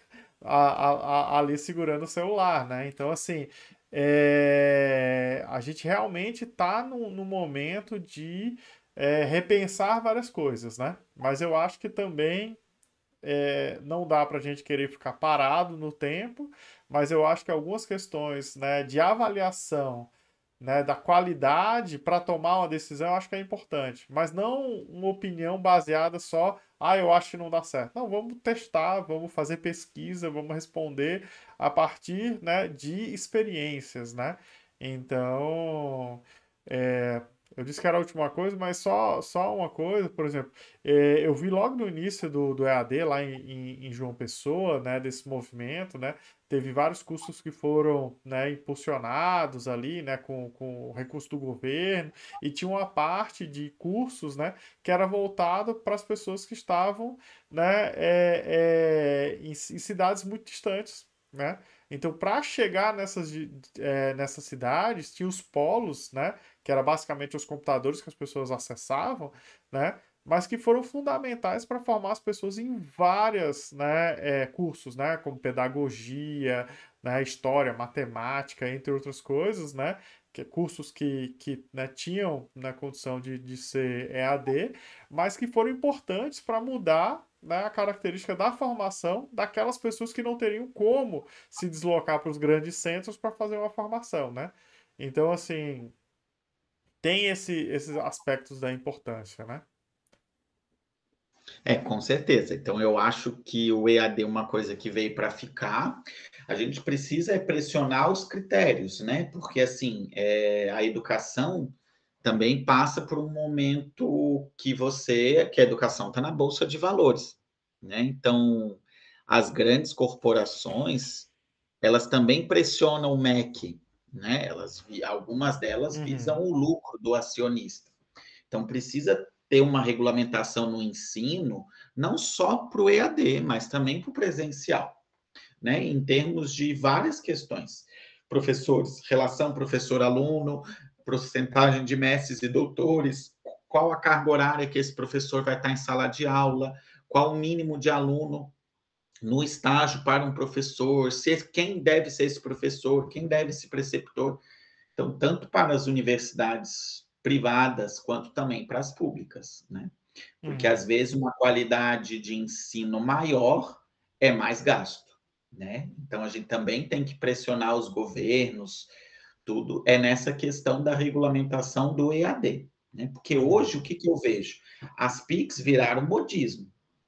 A, a, a, ali segurando o celular, né? Então, assim, é... a gente realmente está no momento de é, repensar várias coisas, né? Mas eu acho que também é, não dá para a gente querer ficar parado no tempo, mas eu acho que algumas questões né, de avaliação né, da qualidade para tomar uma decisão, eu acho que é importante. Mas não uma opinião baseada só, ah, eu acho que não dá certo. Não, vamos testar, vamos fazer pesquisa, vamos responder a partir né, de experiências, né? Então, é, eu disse que era a última coisa, mas só, só uma coisa, por exemplo, é, eu vi logo no início do, do EAD, lá em, em, em, João Pessoa, né, desse movimento, né, teve vários cursos que foram né, impulsionados ali, né, com, com recurso do governo, e tinha uma parte de cursos, né, que era voltado para as pessoas que estavam, né, é, é, em, em cidades muito distantes, né, então, para chegar nessas, é, nessas cidades, tinha os polos, né? que era basicamente os computadores que as pessoas acessavam, né? mas que foram fundamentais para formar as pessoas em várias né, é, cursos, né, como pedagogia, né, história, matemática, entre outras coisas, né, que, cursos que, que né, tinham na né, condição de, de ser EAD, mas que foram importantes para mudar né, a característica da formação daquelas pessoas que não teriam como se deslocar para os grandes centros para fazer uma formação, né? Então, assim, tem esse, esses aspectos da importância, né? É, com certeza. Então, eu acho que o EAD é uma coisa que veio para ficar. A gente precisa é pressionar os critérios, né? Porque, assim, é, a educação também passa por um momento que você, que a educação está na bolsa de valores, né? Então, as grandes corporações, elas também pressionam o MEC, né? Elas, algumas delas uhum. visam o lucro do acionista. Então precisa ter uma regulamentação no ensino, não só para o EAD, mas também para o presencial, né? Em termos de várias questões, professores, relação professor-aluno, porcentagem de mestres e doutores, qual a carga horária que esse professor vai estar em sala de aula, qual o mínimo de aluno no estágio para um professor, quem deve ser esse professor, quem deve ser preceptor. Então, tanto para as universidades privadas quanto também para as públicas, né? Porque uhum. às vezes uma qualidade de ensino maior é mais gasto, né? Então a gente também tem que pressionar os governos, tudo é nessa questão da regulamentação do EAD, né? Porque uhum. hoje o que, que eu vejo? As PICs viraram modismo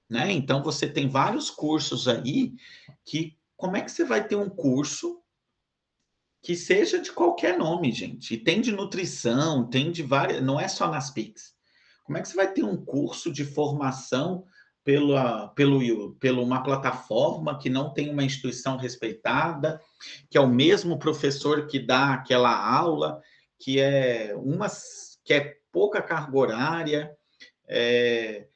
né? Então você tem vários cursos aí que como é que você vai ter um curso que seja de qualquer nome, gente? E tem de nutrição, tem de várias, não é só nas Pix. Como é que você vai ter um curso de formação pela, pelo, ah, pelo uma plataforma que não tem uma instituição respeitada, que é o mesmo professor que dá aquela aula, que é uma que é pouca carga horária, é,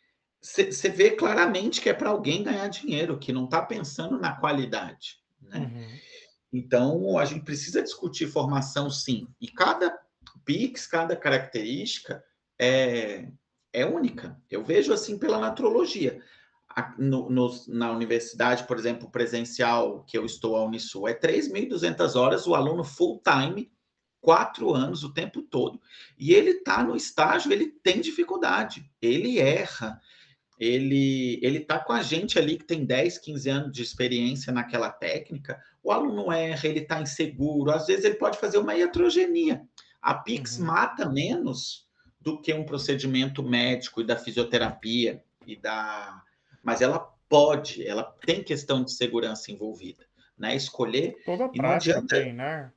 você vê claramente que é para alguém ganhar dinheiro, que não está pensando na qualidade. Né? Uhum. Então, a gente precisa discutir formação, sim. E cada PIX, cada característica é, é única. Eu vejo assim pela natrologia. A, no, no, na universidade, por exemplo, presencial, que eu estou a Unisul, é 3.200 horas o aluno full-time, quatro anos o tempo todo. E ele está no estágio, ele tem dificuldade, ele erra, ele ele tá com a gente ali que tem 10, 15 anos de experiência naquela técnica, o aluno erra, ele está inseguro, às vezes ele pode fazer uma iatrogenia. A PIX uhum. mata menos do que um procedimento médico e da fisioterapia e da mas ela pode, ela tem questão de segurança envolvida, né? Escolher é Toda e não adianta tem, né?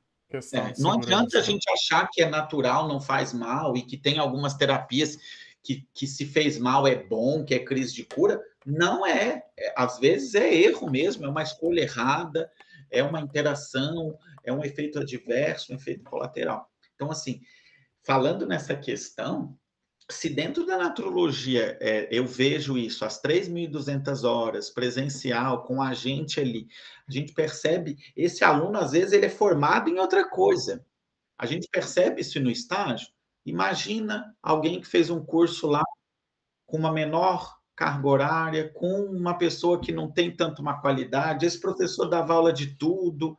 É, não adianta a gente achar que é natural, não faz mal e que tem algumas terapias que, que se fez mal é bom, que é crise de cura. Não é. é. Às vezes é erro mesmo, é uma escolha errada, é uma interação, é um efeito adverso, um efeito colateral. Então, assim, falando nessa questão, se dentro da naturologia é, eu vejo isso, as 3.200 horas, presencial, com a gente ali, a gente percebe, esse aluno, às vezes, ele é formado em outra coisa. A gente percebe isso no estágio, Imagina alguém que fez um curso lá com uma menor carga horária, com uma pessoa que não tem tanto uma qualidade, esse professor dava aula de tudo.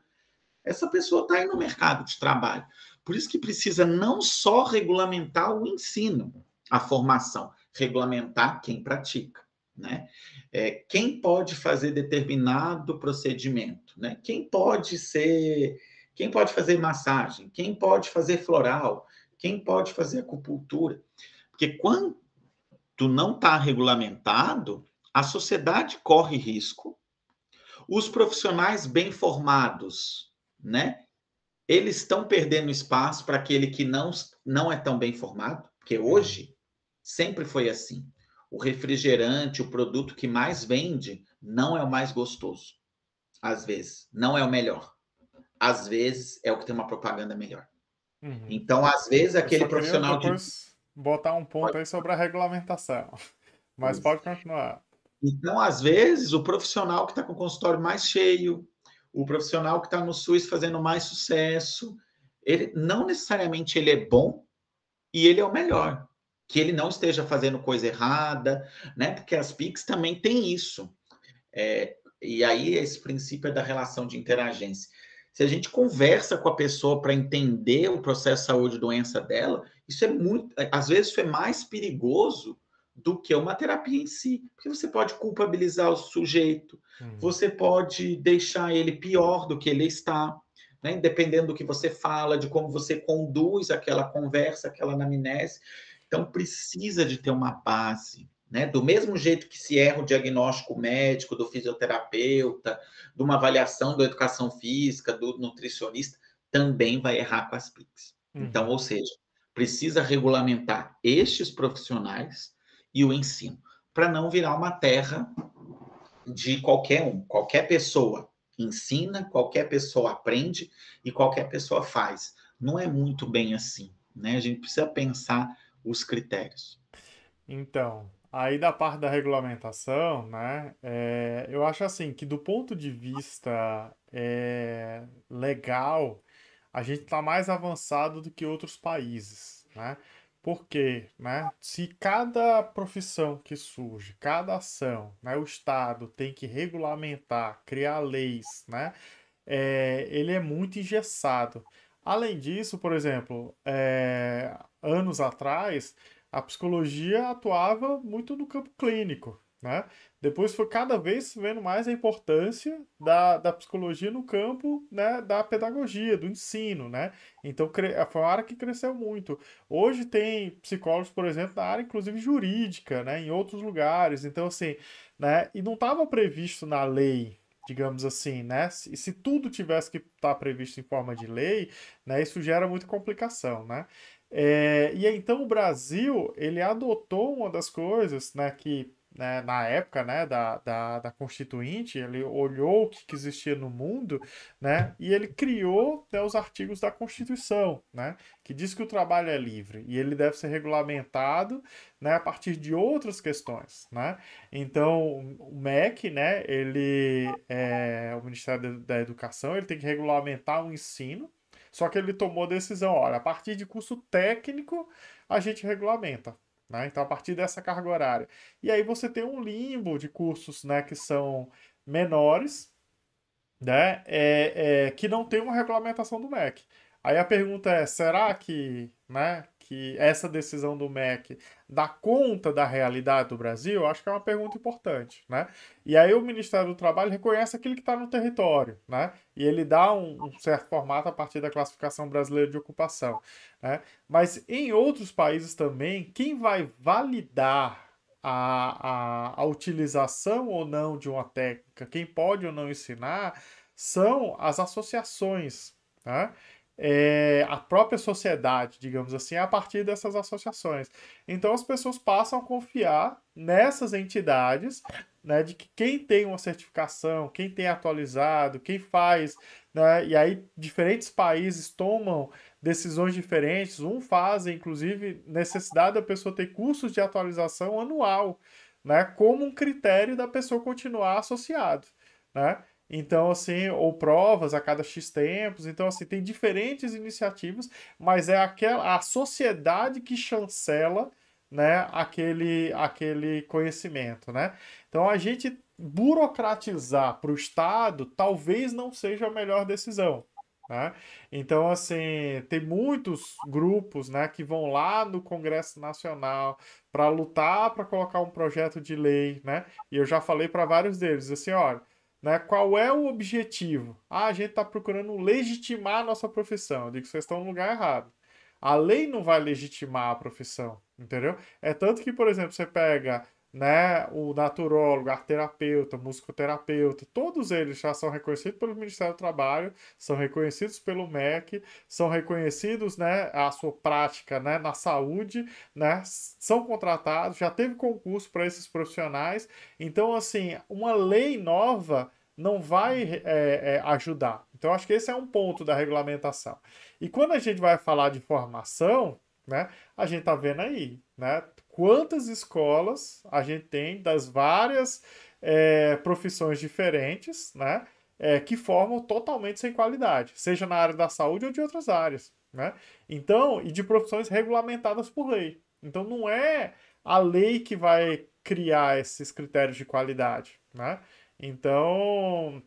Essa pessoa está aí no mercado de trabalho. Por isso que precisa não só regulamentar o ensino, a formação, regulamentar quem pratica. Né? É, quem pode fazer determinado procedimento? Né? Quem pode ser. Quem pode fazer massagem? Quem pode fazer floral? Quem pode fazer acupuntura? Porque quando não está regulamentado, a sociedade corre risco, os profissionais bem formados, né? Eles estão perdendo espaço para aquele que não, não é tão bem formado, porque uhum. hoje sempre foi assim. O refrigerante, o produto que mais vende, não é o mais gostoso. Às vezes, não é o melhor. Às vezes é o que tem uma propaganda melhor. Uhum. Então, às vezes, aquele profissional. Depois de... botar um ponto pode... aí sobre a regulamentação. Mas Isso. pode continuar. Então, às vezes, o profissional que está com o consultório mais cheio, o profissional que está no SUS fazendo mais sucesso, ele não necessariamente ele é bom e ele é o melhor. Que ele não esteja fazendo coisa errada, né? Porque as PICs também têm isso. É, e aí, esse princípio é da relação de interagência. Se a gente conversa com a pessoa para entender o processo de saúde e doença dela, isso é muito, às vezes isso é mais perigoso do que uma terapia em si, porque você pode culpabilizar o sujeito, uhum. você pode deixar ele pior do que ele está, né? dependendo do que você fala, de como você conduz aquela conversa, aquela anamnese. Então precisa de ter uma base, né? Do mesmo jeito que se erra o diagnóstico médico, do fisioterapeuta, de uma avaliação da educação física, do nutricionista, também vai errar com as PICs. Uhum. Então, ou seja, precisa regulamentar estes profissionais e o ensino, para não virar uma terra de qualquer um, qualquer pessoa ensina, qualquer pessoa aprende e qualquer pessoa faz. Não é muito bem assim, né? A gente precisa pensar os critérios. Então, Aí da parte da regulamentação, né, é, eu acho assim que do ponto de vista é, legal, a gente está mais avançado do que outros países, né? Porque, né, se cada profissão que surge, cada ação, né, o Estado tem que regulamentar, criar leis, né, é, ele é muito engessado. Além disso, por exemplo, anos atrás, a psicologia atuava muito no campo clínico, né? Depois foi cada vez vendo mais a importância da, da psicologia no campo né, da pedagogia, do ensino, né? Então foi uma área que cresceu muito. Hoje tem psicólogos, por exemplo, na área inclusive jurídica, né? Em outros lugares. Então, assim, né? E não estava previsto na lei, digamos assim, né? Se, se tudo tivesse que estar tá previsto em forma de lei, né? Isso gera muita complicação, né? É, e então o Brasil ele adotou uma das coisas né, que né, na época né, da, da, da, Constituinte, ele olhou o que existia no mundo né, e ele criou né, os artigos da Constituição, né, que diz que o trabalho é livre e ele deve ser regulamentado né, a partir de outras questões. Né? Então, o MEC, né, ele, é, o Ministério da Educação, ele tem que regulamentar o ensino, só que ele tomou a decisão, olha, a partir de curso técnico a gente regulamenta. Né? Então, a partir dessa carga horária. E aí você tem um limbo de cursos né, que são menores, né, é, é, que não tem uma regulamentação do MEC. Aí a pergunta é, será que né, que essa decisão do MEC dá conta da realidade do Brasil, acho que é uma pergunta importante, né? E aí o Ministério do Trabalho reconhece aquilo que está no território, né? E ele dá um, um, certo formato a partir da classificação brasileira de ocupação, né? Mas em outros países também, quem vai validar a, a, a utilização ou não de uma técnica, quem pode ou não ensinar, são as associações, né? é, a própria sociedade, digamos assim, é a partir dessas associações. Então as pessoas passam a confiar nessas entidades, né, de que quem tem uma certificação, quem tem atualizado, quem faz, né, e aí diferentes países tomam decisões diferentes, um faz, inclusive, necessidade da pessoa ter cursos de atualização anual, né, como um critério da pessoa continuar associado, né? Então, assim, ou provas a cada X tempos. Então, assim, tem diferentes iniciativas, mas é aquela a sociedade que chancela né, aquele, aquele conhecimento. Né? Então, a gente burocratizar para o Estado talvez não seja a melhor decisão. Né? Então, assim, tem muitos grupos né, que vão lá no Congresso Nacional para lutar para colocar um projeto de lei. Né? E eu já falei para vários deles assim: olha né? Qual é o objetivo? Ah, a gente está procurando legitimar a nossa profissão. Eu digo que vocês estão no lugar errado. A lei não vai legitimar a profissão, entendeu? É tanto que, por exemplo, você pega né, o naturólogo, arte terapeuta, musicoterapeuta, todos eles já são reconhecidos pelo Ministério do Trabalho, são reconhecidos pelo MEC, são reconhecidos, né, a sua prática, né, na saúde, né, são contratados, já teve concurso para esses profissionais, então, assim, uma lei nova não vai é, é, ajudar. Então, acho que esse é um ponto da regulamentação. E quando a gente vai falar de formação, né, a gente tá vendo aí, né, quantas escolas a gente tem das várias é, profissões diferentes, né? É, que formam totalmente sem qualidade, seja na área da saúde ou de outras áreas, né? Então, e de profissões regulamentadas por lei. Então, não é a lei que vai criar esses critérios de qualidade, né? Então,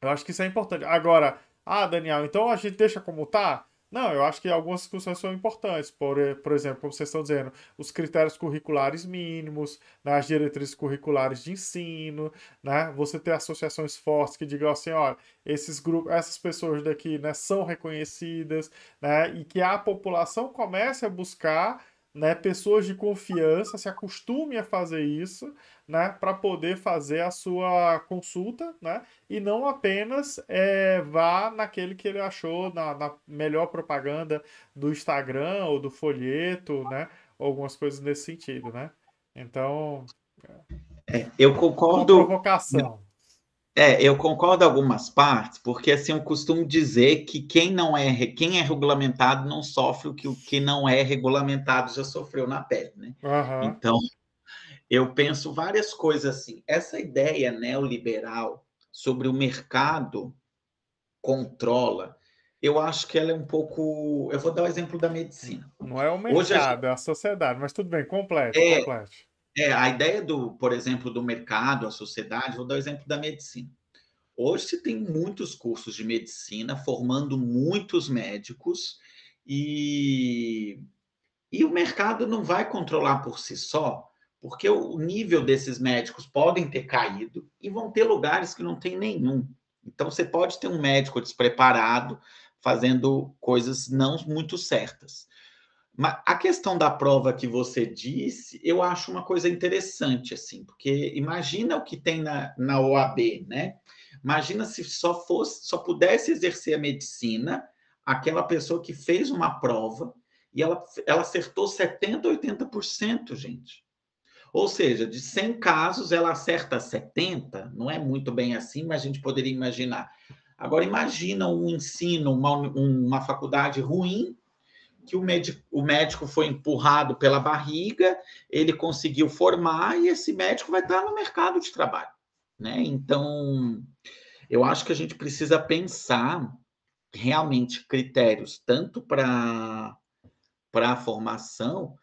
eu acho que isso é importante. Agora, ah, Daniel, então a gente deixa como está? Não, eu acho que algumas discussões são importantes, por, eh, por exemplo, como vocês estão dizendo, os critérios curriculares mínimos, né, as diretrizes curriculares de ensino, né, você ter associações fortes que digam assim, olha, esses grupos, essas pessoas daqui né, são reconhecidas, né, e que a população comece a buscar né, pessoas de confiança, se acostume a fazer isso, né, para poder fazer a sua consulta, né, e não apenas é, vá naquele que ele achou na, na, melhor propaganda do Instagram ou do folheto, né, algumas coisas nesse sentido, né. Então, é, eu concordo. Uma provocação. É, eu concordo algumas partes, porque assim eu costumo dizer que quem não é quem é regulamentado não sofre o que o que não é regulamentado já sofreu na pele, né? Uhum. Então eu penso várias coisas assim. Essa ideia neoliberal sobre o mercado controla, eu acho que ela é um pouco. Eu vou dar o exemplo da medicina. Não é o mercado, gente... é a sociedade, mas tudo bem, complete, é... complete. É, a ideia do, por exemplo, do mercado, a sociedade, vou dar o exemplo da medicina. Hoje se tem muitos cursos de medicina formando muitos médicos e, e o mercado não vai controlar por si só, porque o nível desses médicos podem ter caído e vão ter lugares que não tem nenhum. Então você pode ter um médico despreparado fazendo coisas não muito certas. Mas a questão da prova que você disse, eu acho uma coisa interessante, assim, porque imagina o que tem na, na OAB, né? Imagina se só fosse, só pudesse exercer a medicina aquela pessoa que fez uma prova e ela, ela acertou 70%, 80%, gente. Ou seja, de 100 casos, ela acerta 70, não é muito bem assim, mas a gente poderia imaginar. Agora, imagina um ensino, uma, uma faculdade ruim, que o médico, o médico foi empurrado pela barriga, ele conseguiu formar e esse médico vai estar no mercado de trabalho. Né? Então, eu acho que a gente precisa pensar realmente critérios, tanto para a formação,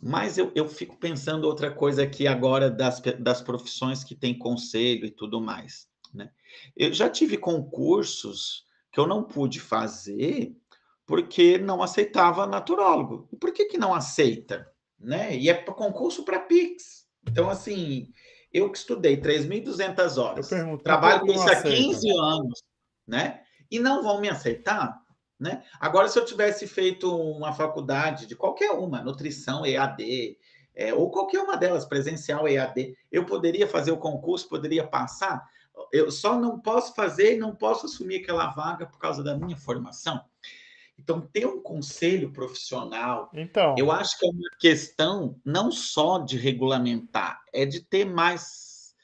mas eu, eu fico pensando outra coisa aqui agora das, das profissões que tem conselho e tudo mais. Né? Eu já tive concursos que eu não pude fazer porque não aceitava naturólogo. E por que, que não aceita? Né? E é para concurso para PIX. Então, assim, eu que estudei 3.200 horas, pergunto, trabalho com isso há 15 anos, né? E não vão me aceitar? Né? Agora, se eu tivesse feito uma faculdade de qualquer uma, nutrição, EAD, é, ou qualquer uma delas, presencial, EAD, eu poderia fazer o concurso, poderia passar. Eu só não posso fazer e não posso assumir aquela vaga por causa da minha formação. Então, ter um conselho profissional, então, eu acho que é uma questão não só de regulamentar, é de ter mais.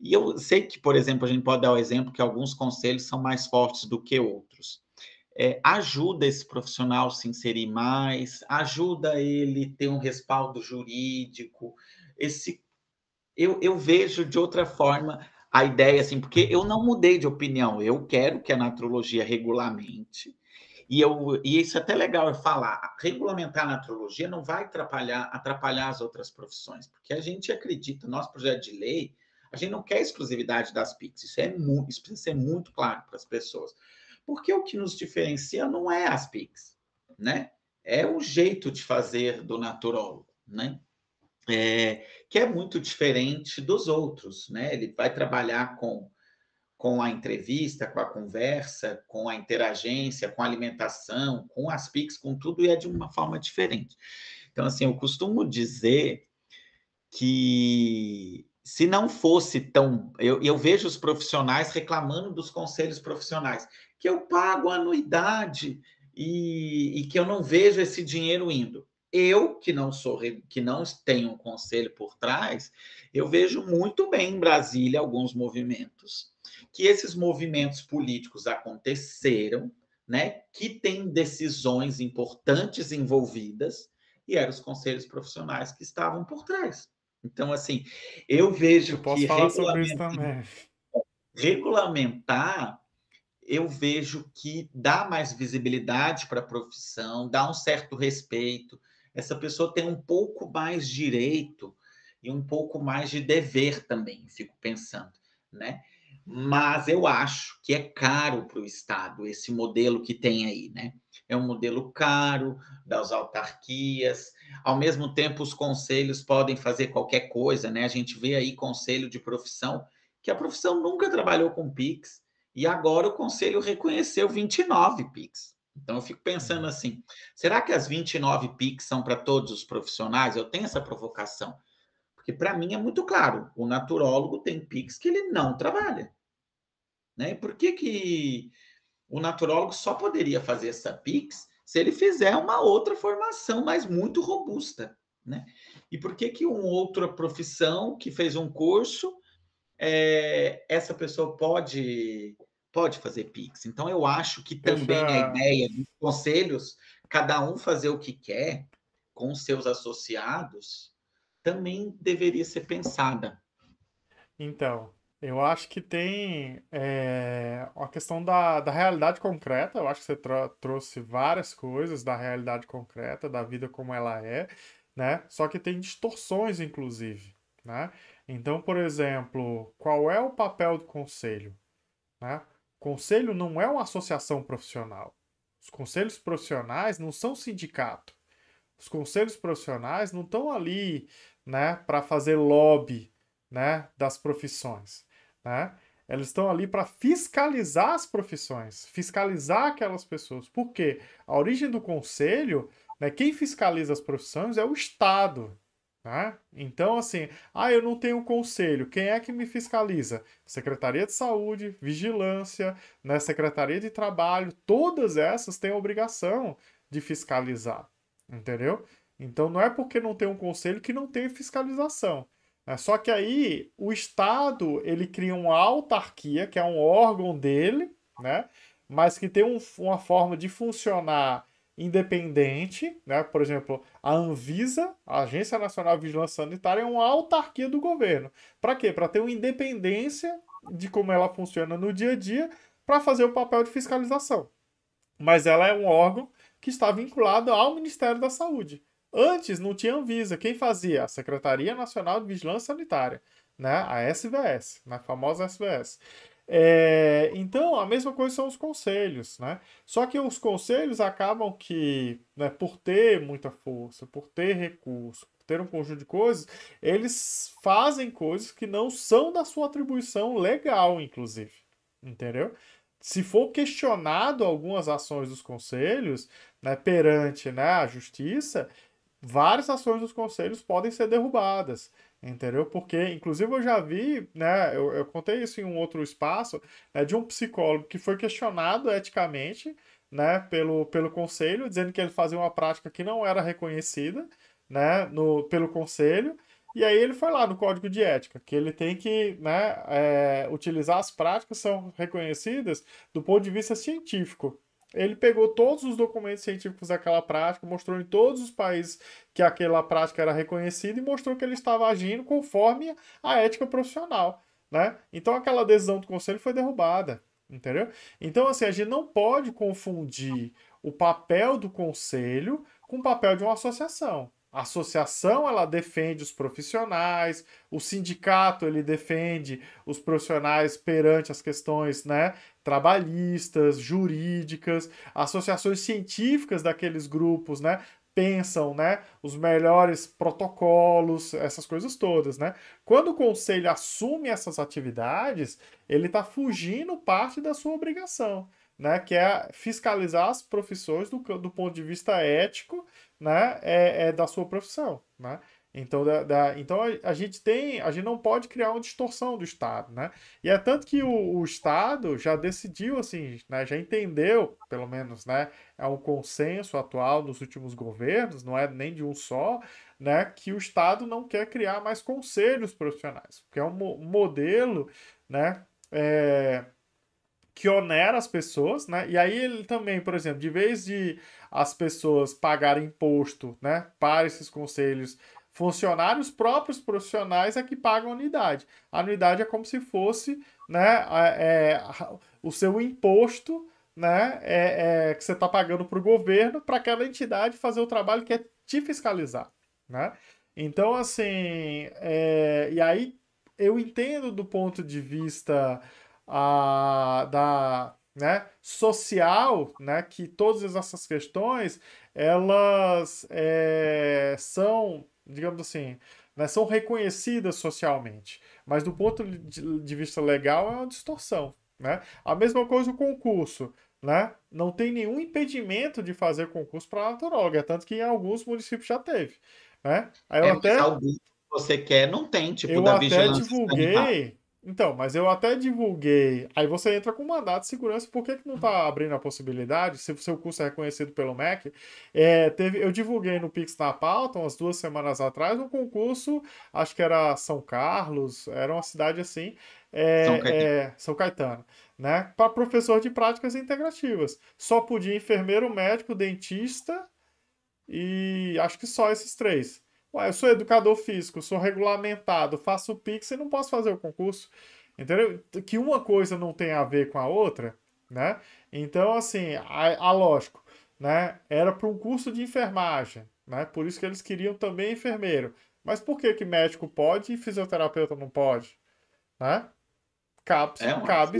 E eu sei que, por exemplo, a gente pode dar o exemplo que alguns conselhos são mais fortes do que outros. É, ajuda esse profissional a se inserir mais, ajuda ele ter um respaldo jurídico. Esse, eu, eu vejo de outra forma a ideia, assim, porque eu não mudei de opinião, eu quero que a natrologia regulamente e, eu, e isso é até legal eu falar, regulamentar a naturologia não vai atrapalhar, atrapalhar as outras profissões, porque a gente acredita, nosso projeto de lei, a gente não quer exclusividade das PICs, isso, é isso precisa ser muito claro para as pessoas. Porque o que nos diferencia não é as PICs, né? É o jeito de fazer do naturólogo, né? É, que é muito diferente dos outros, né? Ele vai trabalhar com com a entrevista, com a conversa, com a interagência, com a alimentação, com as PICs, com tudo, e é de uma forma diferente. Então, assim, eu costumo dizer que se não fosse tão. Eu, eu vejo os profissionais reclamando dos conselhos profissionais, que eu pago anuidade e, e que eu não vejo esse dinheiro indo. Eu, que não sou que não tenho um conselho por trás, eu vejo muito bem em Brasília alguns movimentos que esses movimentos políticos aconteceram, né, que tem decisões importantes envolvidas, e eram os conselhos profissionais que estavam por trás. Então, assim, eu vejo eu posso que falar sobre isso também. regulamentar, eu vejo que dá mais visibilidade para a profissão, dá um certo respeito. Essa pessoa tem um pouco mais direito e um pouco mais de dever também, fico pensando, né? mas eu acho que é caro para o Estado esse modelo que tem aí, né? É um modelo caro das autarquias. Ao mesmo tempo, os conselhos podem fazer qualquer coisa, né? A gente vê aí conselho de profissão que a profissão nunca trabalhou com PIX e agora o conselho reconheceu 29 PIX. Então eu fico pensando uhum. assim, será que as 29 PIX são para todos os profissionais? Eu tenho essa provocação. Porque para mim é muito claro, o naturólogo tem PIX que ele não trabalha. Né? E por que, que o naturólogo só poderia fazer essa PIX se ele fizer uma outra formação, mas muito robusta? Né? E por que, que uma outra profissão que fez um curso, é, essa pessoa pode pode fazer Pix. Então, eu acho que também a ideia dos conselhos, cada um fazer o que quer com seus associados, também deveria ser pensada. Então, eu acho que tem é, a questão da, da realidade concreta. Eu acho que você trouxe várias coisas da realidade concreta, da vida como ela é, né? Só que tem distorções, inclusive, né? Então, por exemplo, qual é o papel do conselho? Né? O conselho não é uma associação profissional. Os conselhos profissionais não são sindicato. Os conselhos profissionais não estão ali né, para fazer lobby né, das profissões. Né? Elas estão ali para fiscalizar as profissões, fiscalizar aquelas pessoas. Porque a origem do conselho, né, quem fiscaliza as profissões é o Estado. Né? Então, assim, ah, eu não tenho conselho. Quem é que me fiscaliza? Secretaria de Saúde, Vigilância, né, Secretaria de Trabalho, todas essas têm a obrigação de fiscalizar. Entendeu? Então não é porque não tem um conselho que não tem fiscalização. É, só que aí o Estado ele cria uma autarquia, que é um órgão dele, né? mas que tem um, uma forma de funcionar independente. Né? Por exemplo, a Anvisa, a Agência Nacional de Vigilância Sanitária, é uma autarquia do governo. Para quê? Para ter uma independência de como ela funciona no dia a dia para fazer o papel de fiscalização. Mas ela é um órgão que está vinculado ao Ministério da Saúde. Antes não tinha Anvisa. Quem fazia? A Secretaria Nacional de Vigilância Sanitária, né? a SVS, né? a famosa SVS. É, então, a mesma coisa são os conselhos, né? Só que os conselhos acabam que, né, por ter muita força, por ter recurso, por ter um conjunto de coisas, eles fazem coisas que não são da sua atribuição legal, inclusive. Entendeu? Se for questionado algumas ações dos conselhos, né, perante né, a justiça, várias ações dos conselhos podem ser derrubadas, entendeu? Porque, inclusive, eu já vi, né, eu, eu contei isso em um outro espaço, né, de um psicólogo que foi questionado eticamente, né, pelo, pelo conselho, dizendo que ele fazia uma prática que não era reconhecida, né, no, pelo conselho, e aí ele foi lá no código de ética, que ele tem que né, é, utilizar as práticas que são reconhecidas do ponto de vista científico, ele pegou todos os documentos científicos daquela prática, mostrou em todos os países que aquela prática era reconhecida e mostrou que ele estava agindo conforme a ética profissional, né? Então aquela decisão do conselho foi derrubada, entendeu? Então assim, a gente não pode confundir o papel do conselho com o papel de uma associação. A associação ela defende os profissionais, o sindicato ele defende os profissionais perante as questões, né, trabalhistas, jurídicas, associações científicas daqueles grupos, né, pensam, né, os melhores protocolos, essas coisas todas, né? Quando o conselho assume essas atividades, ele está fugindo parte da sua obrigação né, que é fiscalizar as profissões do, do ponto de vista ético né, é, é da sua profissão. Né? Então, da, da, então a, a, gente tem, a gente não pode criar uma distorção do Estado, né? E é tanto que o, o Estado já decidiu, assim, né, já entendeu, pelo menos, né, é um consenso atual nos últimos governos, não é nem de um só, né, que o Estado não quer criar mais conselhos profissionais, porque é um modelo, né, é, que onera as pessoas, né? E aí ele também, por exemplo, de vez de as pessoas pagarem imposto, né, para esses conselhos funcionários próprios profissionais é que pagam a anuidade. A anuidade é como se fosse, né, é, o seu imposto, né, é, é que você está pagando para o governo para aquela entidade fazer o trabalho que é te fiscalizar, né? Então, assim, é, e aí eu entendo do ponto de vista a, da, né, social, né, que todas essas questões elas é, são, digamos assim, né, são reconhecidas socialmente, mas do ponto de vista legal é uma distorção. Né? A mesma coisa o concurso. Né? Não tem nenhum impedimento de fazer concurso para naturóloga, é tanto que em alguns municípios já teve. Né? Aí eu é, até... que você quer, não tem, tipo, eu da até vigilância divulguei, então, mas eu até divulguei. Aí você entra com mandado de segurança. Por que, que não está abrindo a possibilidade? Se o seu curso é reconhecido pelo MEC. É, teve, eu divulguei no Pix na pauta, umas duas semanas atrás, um concurso, acho que era São Carlos, era uma cidade assim. É, São, Caetano. É, São Caetano. né? Para professor de práticas integrativas. Só podia enfermeiro, médico, dentista e acho que só esses três. Ué, eu sou educador físico, sou regulamentado, faço Pix e não posso fazer o concurso. Entendeu? Que uma coisa não tem a ver com a outra, né? Então, assim, a, a lógico, né? Era para um curso de enfermagem, né? Por isso que eles queriam também enfermeiro. Mas por que que médico pode e fisioterapeuta não pode? Né? Cabe-se é cabe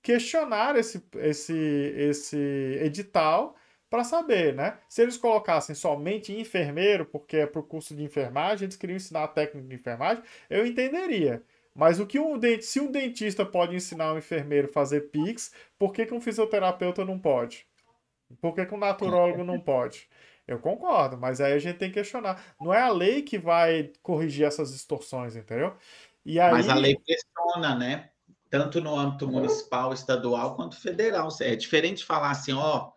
questionar esse, esse, esse edital para saber, né? Se eles colocassem somente enfermeiro, porque é para o curso de enfermagem, eles queriam ensinar a técnica de enfermagem, eu entenderia. Mas o que um dente, se um dentista pode ensinar um enfermeiro a fazer PIX, por que, que um fisioterapeuta não pode? Por que, que um naturólogo não pode? Eu concordo, mas aí a gente tem que questionar. Não é a lei que vai corrigir essas distorções, entendeu? E aí... Mas a lei questiona, né? Tanto no âmbito municipal, estadual, quanto federal. É diferente falar assim, ó,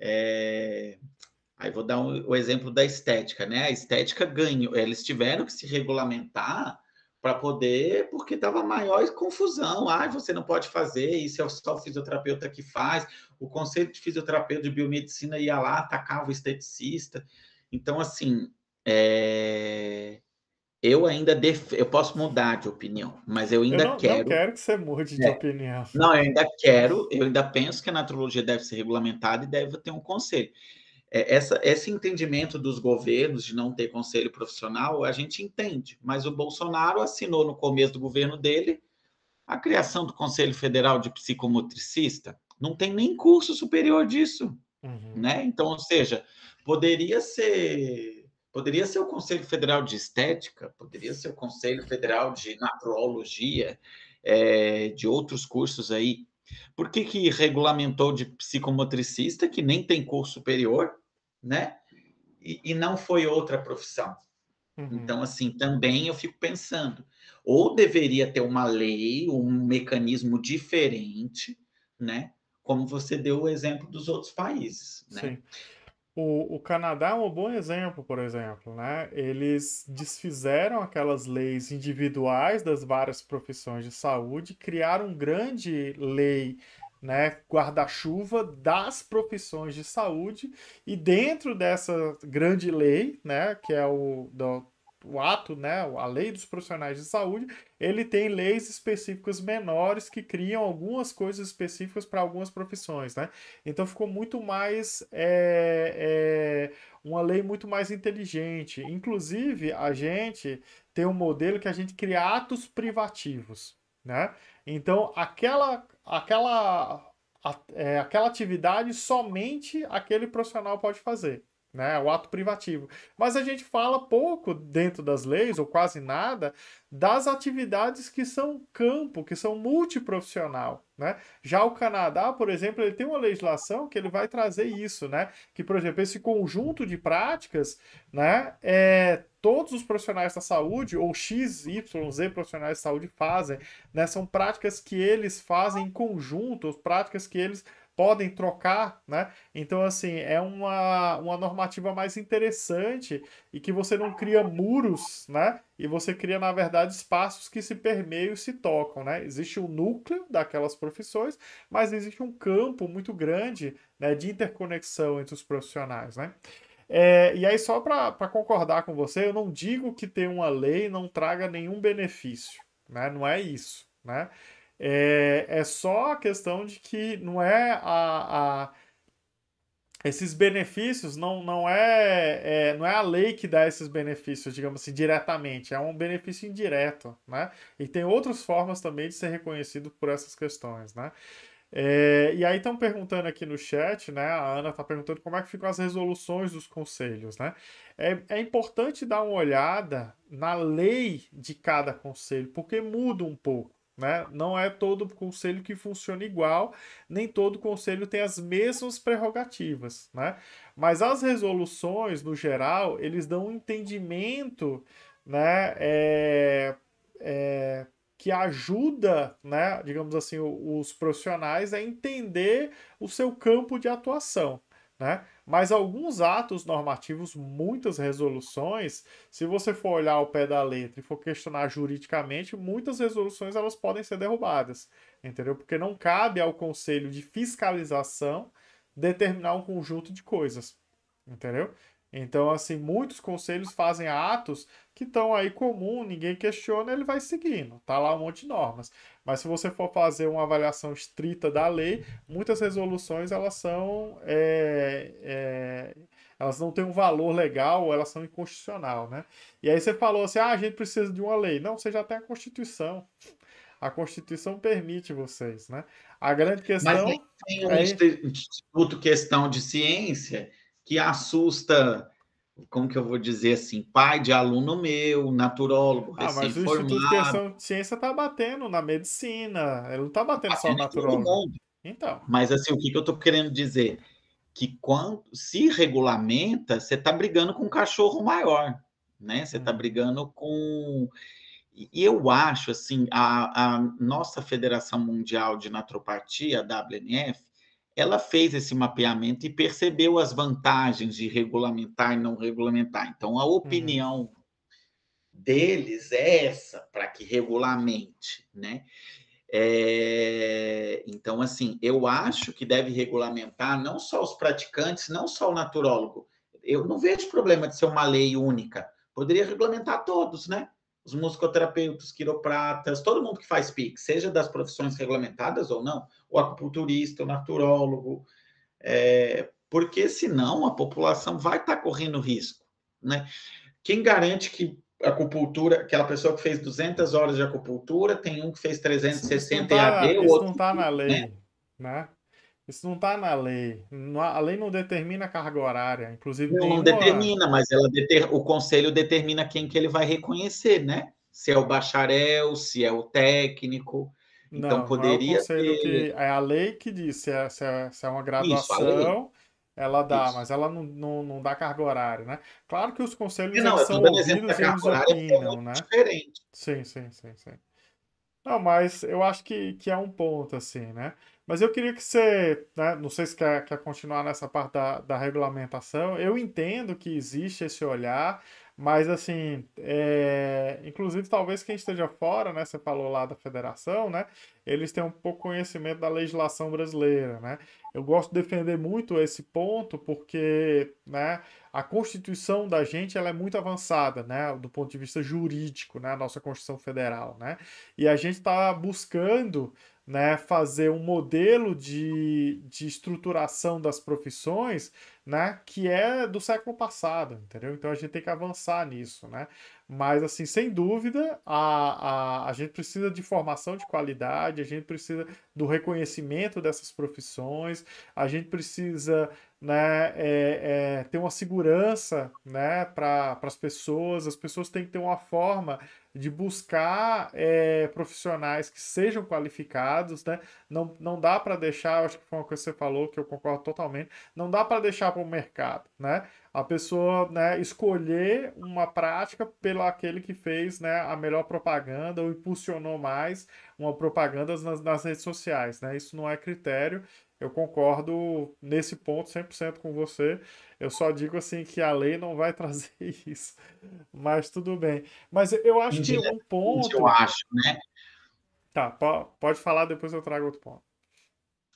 é... Aí vou dar um, o exemplo da estética, né? A estética ganhou, eles tiveram que se regulamentar para poder, porque estava maior confusão. Ah, você não pode fazer, isso é só o fisioterapeuta que faz. O conceito de fisioterapeuta de biomedicina ia lá, atacava o esteticista. Então, assim, é eu ainda def... eu posso mudar de opinião, mas eu ainda eu não, quero. quero que você mude é. de opinião. Não, eu ainda quero, eu ainda penso que a naturologia deve ser regulamentada e deve ter um conselho. É, essa, esse entendimento dos governos de não ter conselho profissional, a gente entende, mas o Bolsonaro assinou no começo do governo dele a criação do Conselho Federal de Psicomotricista. Não tem nem curso superior disso. Uhum. Né? Então, ou seja, poderia ser Poderia ser o Conselho Federal de Estética, poderia ser o Conselho Federal de Naturologia, é, de outros cursos aí. Por que, que regulamentou de psicomotricista, que nem tem curso superior, né? E, e não foi outra profissão. Uhum. Então, assim, também eu fico pensando. Ou deveria ter uma lei, um mecanismo diferente, né? Como você deu o exemplo dos outros países, né? Sim. O, o Canadá é um bom exemplo, por exemplo, né? Eles desfizeram aquelas leis individuais das várias profissões de saúde, criaram grande lei né, guarda-chuva das profissões de saúde e dentro dessa grande lei, né, que é o do o ato, né, a lei dos profissionais de saúde, ele tem leis específicas menores que criam algumas coisas específicas para algumas profissões, né? Então ficou muito mais é, é, uma lei muito mais inteligente. Inclusive a gente tem um modelo que a gente cria atos privativos, né? Então aquela aquela a, é, aquela atividade somente aquele profissional pode fazer né? O ato privativo. Mas a gente fala pouco dentro das leis, ou quase nada, das atividades que são campo, que são multiprofissional, né? Já o Canadá, por exemplo, ele tem uma legislação que ele vai trazer isso, né? Que, por exemplo, esse conjunto de práticas, né? É, todos os profissionais da saúde, ou X, Y, Z profissionais da saúde fazem, né? São práticas que eles fazem em conjunto, práticas que eles podem trocar, né? Então, assim, é uma, uma normativa mais interessante e que você não cria muros, né? E você cria, na verdade, espaços que se permeiam e se tocam, né? Existe o um núcleo daquelas profissões, mas existe um campo muito grande né, de interconexão entre os profissionais, né? É, e aí, só para concordar com você, eu não digo que ter uma lei não traga nenhum benefício, né? Não é isso, né? É, é só a questão de que não é a, a esses benefícios não, não é, é, não é a lei que dá esses benefícios, digamos assim, diretamente, é um benefício indireto, né? E tem outras formas também de ser reconhecido por essas questões, né? É, e aí estão perguntando aqui no chat, né? A Ana está perguntando como é que ficam as resoluções dos conselhos, né? É, é importante dar uma olhada na lei de cada conselho, porque muda um pouco. Né? Não é todo conselho que funciona igual, nem todo conselho tem as mesmas prerrogativas. Né? Mas as resoluções, no geral, eles dão um entendimento né, é, é, que ajuda, né, digamos assim, os profissionais a entender o seu campo de atuação né? Mas alguns atos normativos, muitas resoluções, se você for olhar ao pé da letra e for questionar juridicamente, muitas resoluções elas podem ser derrubadas, entendeu? Porque não cabe ao conselho de fiscalização determinar um conjunto de coisas, entendeu? Então, assim, muitos conselhos fazem atos que estão aí comum, ninguém questiona, ele vai seguindo. Tá lá um monte de normas. Mas se você for fazer uma avaliação estrita da lei, muitas resoluções elas são é, é, elas não têm um valor legal, elas são inconstitucional, né? E aí você falou assim, ah, a gente precisa de uma lei. Não, você já tem a Constituição. A Constituição permite vocês, né? A grande questão. Mas tem um é... instituto questão de ciência que assusta, como que eu vou dizer assim, pai de aluno meu, naturólogo, ah, mas o Instituto de de Ciência está batendo na medicina, ele não está batendo, só no naturólogo. Então. Mas assim, o que, que eu estou querendo dizer? Que quando se regulamenta, você está brigando com um cachorro maior, né? Você está hum. brigando com e eu acho assim, a, a, nossa Federação Mundial de Naturopatia, a WNF, ela fez esse mapeamento e percebeu as vantagens de regulamentar e não regulamentar. Então, a opinião uhum. deles é essa, para que regulamente, né? É... Então, assim, eu acho que deve regulamentar não só os praticantes, não só o naturólogo. Eu não vejo problema de ser uma lei única. Poderia regulamentar todos, né? Os musicoterapeutas, quiropratas, todo mundo que faz PIC, seja das profissões regulamentadas ou não, o acupunturista, o naturólogo, é, porque senão a população vai estar tá correndo risco, né? Quem garante que acupuntura, aquela pessoa que fez 200 horas de acupuntura, tem um que fez 360 isso tá, EAD, isso o outro... Isso não está tá na né? lei, né? né? Isso não está na lei. A lei não determina a carga horária, inclusive... Não, não determina, mas ela deter... o conselho determina quem que ele vai reconhecer, né? Se é o bacharel, se é o técnico... Então não, poderia não é ter... que né? é a lei que diz se é, se é, se é uma graduação Isso, ela dá, Isso. mas ela não, não, não, dá carga horária, né? Claro que os conselhos não, são ouvidos e eles é opinam, é né? Diferente. Sim, sim, sim, sim. Não, mas eu acho que, que é um ponto, assim, né? Mas eu queria que você, né, não sei se quer, quer continuar nessa parte da, da regulamentação, eu entendo que existe esse olhar, mas assim, é... inclusive talvez quem esteja fora, né? Você falou lá da federação, né? Eles têm um pouco conhecimento da legislação brasileira, né? Eu gosto de defender muito esse ponto porque, né? A Constituição da gente ela é muito avançada, né? Do ponto de vista jurídico, né? A nossa Constituição Federal, né? E a gente está buscando né, fazer um modelo de, de estruturação das profissões né, que é do século passado, entendeu? Então a gente tem que avançar nisso, né? Mas, assim, sem dúvida, a, a, a gente precisa de formação de qualidade, a gente precisa do reconhecimento dessas profissões, a gente precisa né, é, é, ter uma segurança né, para as pessoas, as pessoas têm que ter uma forma de buscar é, profissionais que sejam qualificados, né? Não, não dá para deixar, acho que foi uma coisa que você falou que eu concordo totalmente, não dá para deixar para o mercado, né? A pessoa né, escolher uma prática pelo aquele que fez né, a melhor propaganda ou impulsionou mais uma propaganda nas, nas redes sociais, né? Isso não é critério eu concordo nesse ponto 100% com você. Eu só digo assim que a lei não vai trazer isso. Mas tudo bem. Mas eu acho que um ponto. Eu acho, né? Tá, pode falar, depois eu trago outro ponto.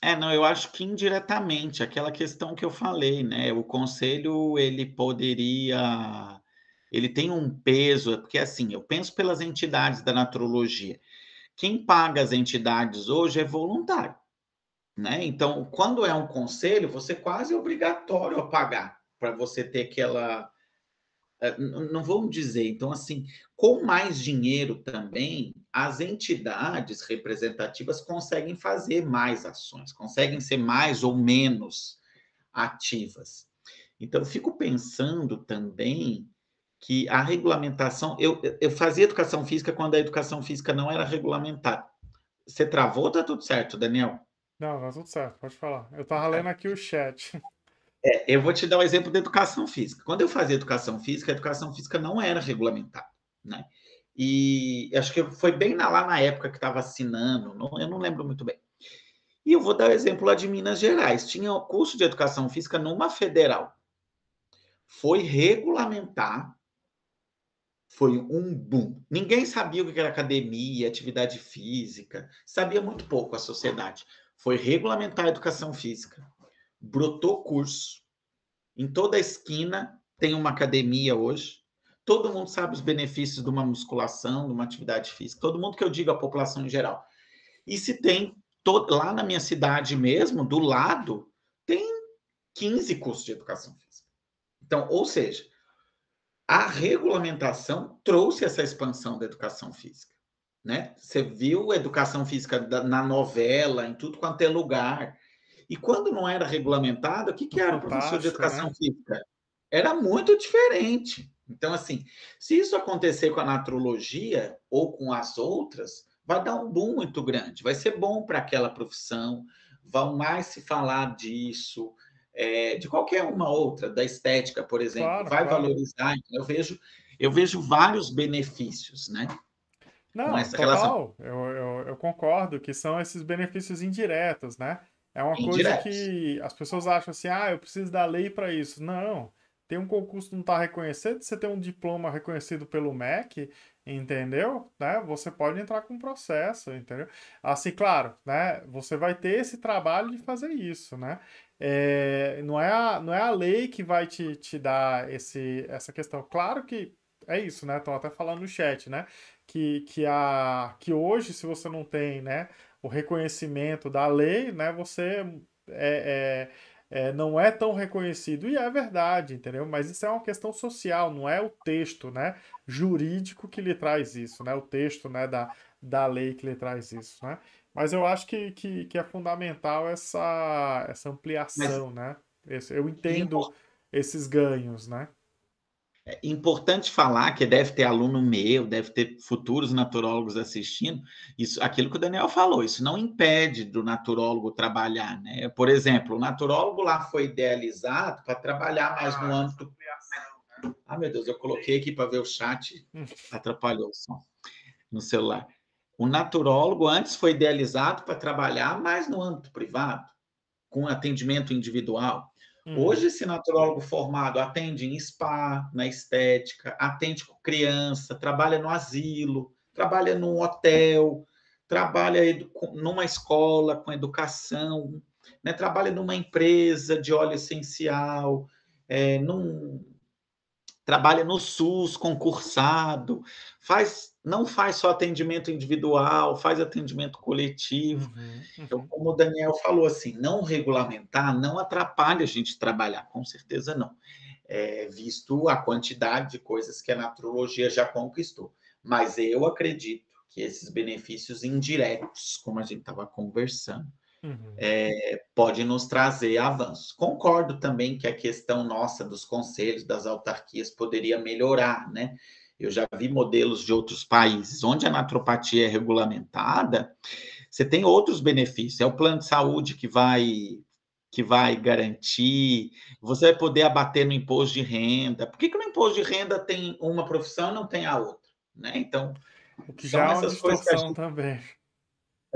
É, não, eu acho que indiretamente, aquela questão que eu falei, né? O conselho, ele poderia. Ele tem um peso, porque assim, eu penso pelas entidades da naturologia. Quem paga as entidades hoje é voluntário. Né? Então, quando é um conselho, você é quase é obrigatório a pagar para você ter aquela. Eh, não vamos dizer. Então, assim, com mais dinheiro também, as entidades representativas conseguem fazer mais ações, conseguem ser mais ou menos ativas. Então, fico pensando também que a regulamentação. Eu, eu fazia educação física quando a educação física não era regulamentada. Você travou, tá tudo certo, Daniel? Não, tá tudo certo, pode falar. Eu tava tá. lendo aqui o chat. É, eu vou te dar um exemplo da educação física. Quando eu fazia educação física, a educação física não era regulamentada, né? E acho que foi bem na, lá na época que estava assinando, não, eu não lembro muito bem. E eu vou dar o exemplo lá de Minas Gerais. Tinha o curso de educação física numa federal. Foi regulamentar, foi um boom. Ninguém sabia o que era academia, atividade física, sabia muito pouco a sociedade foi regulamentar a educação física, brotou curso. Em toda esquina tem uma academia hoje. Todo mundo sabe os benefícios de uma musculação, de uma atividade física. Todo mundo que eu digo, a população em geral. E se tem, lá na minha cidade mesmo, do lado, tem 15 cursos de educação física. Então, ou seja, a regulamentação trouxe essa expansão da educação física né? Você viu educação física na novela, em tudo quanto é lugar. E quando não era regulamentado, o que, que era o professor de né? educação né? física? Era muito diferente. Então, assim, se isso acontecer com a natrologia ou com as outras, vai dar um boom muito grande, vai ser bom para aquela profissão, vão mais se falar disso, é, de qualquer uma outra, da estética, por exemplo, claro, vai claro. valorizar. Então, eu vejo, eu vejo vários benefícios, né? Não, com essa total. relação. Eu, eu, eu, concordo que são esses benefícios indiretos, né? É uma indiretos. coisa que as pessoas acham assim, ah, eu preciso da lei para isso. Não, tem um concurso que não está reconhecido, você tem um diploma reconhecido pelo MEC, entendeu? Né? Você pode entrar com um processo, entendeu? Assim, claro, né? Você vai ter esse trabalho de fazer isso, né? É, não, é a, não é a lei que vai te, te dar esse, essa questão. Claro que é isso, né? Estão até falando no chat, né? que, que, a, que hoje, se você não tem né, o reconhecimento da lei, né, você é, é, é, não é tão reconhecido. E é verdade, entendeu? Mas isso é uma questão social, não é o texto né, jurídico que lhe traz isso, né, o texto né, da, da lei que lhe traz isso. Né? Mas eu acho que, que, que é fundamental essa, essa ampliação, Mas... né? Eu entendo esses ganhos, né? É importante falar que deve ter aluno meu, deve ter futuros naturólogos assistindo. Isso, aquilo que o Daniel falou, isso não impede do naturólogo trabalhar, né? Por exemplo, o naturólogo lá foi idealizado para trabalhar mais no ah, âmbito. Né? Ah, meu Deus, eu coloquei aqui para ver o chat, atrapalhou o som no celular. O naturólogo antes foi idealizado para trabalhar mais no âmbito privado, com atendimento individual. Uhum. Hoje, esse naturólogo formado atende em spa, na estética, atende com criança, trabalha no asilo, trabalha num hotel, trabalha numa escola com educação, né? trabalha numa empresa de óleo essencial, é, num, trabalha no SUS, concursado, faz não faz só atendimento individual, faz atendimento coletivo. Uhum. Então, uhum. como o Daniel falou assim, não regulamentar não atrapalha a gente trabalhar, com certeza não. É, visto a quantidade de coisas que a naturologia já conquistou. Mas eu acredito que esses benefícios indiretos, como a gente estava conversando, uhum. é, pode nos trazer avanços. Concordo também que a questão nossa dos conselhos, das autarquias, poderia melhorar, né? Eu já vi modelos de outros países onde a naturopatia é regulamentada, você tem outros benefícios. É o plano de saúde que vai que vai garantir, você vai poder abater no imposto de renda. Por que, que no imposto de renda tem uma profissão e não tem a outra? Né? Então, o que já é uma distorção gente... também.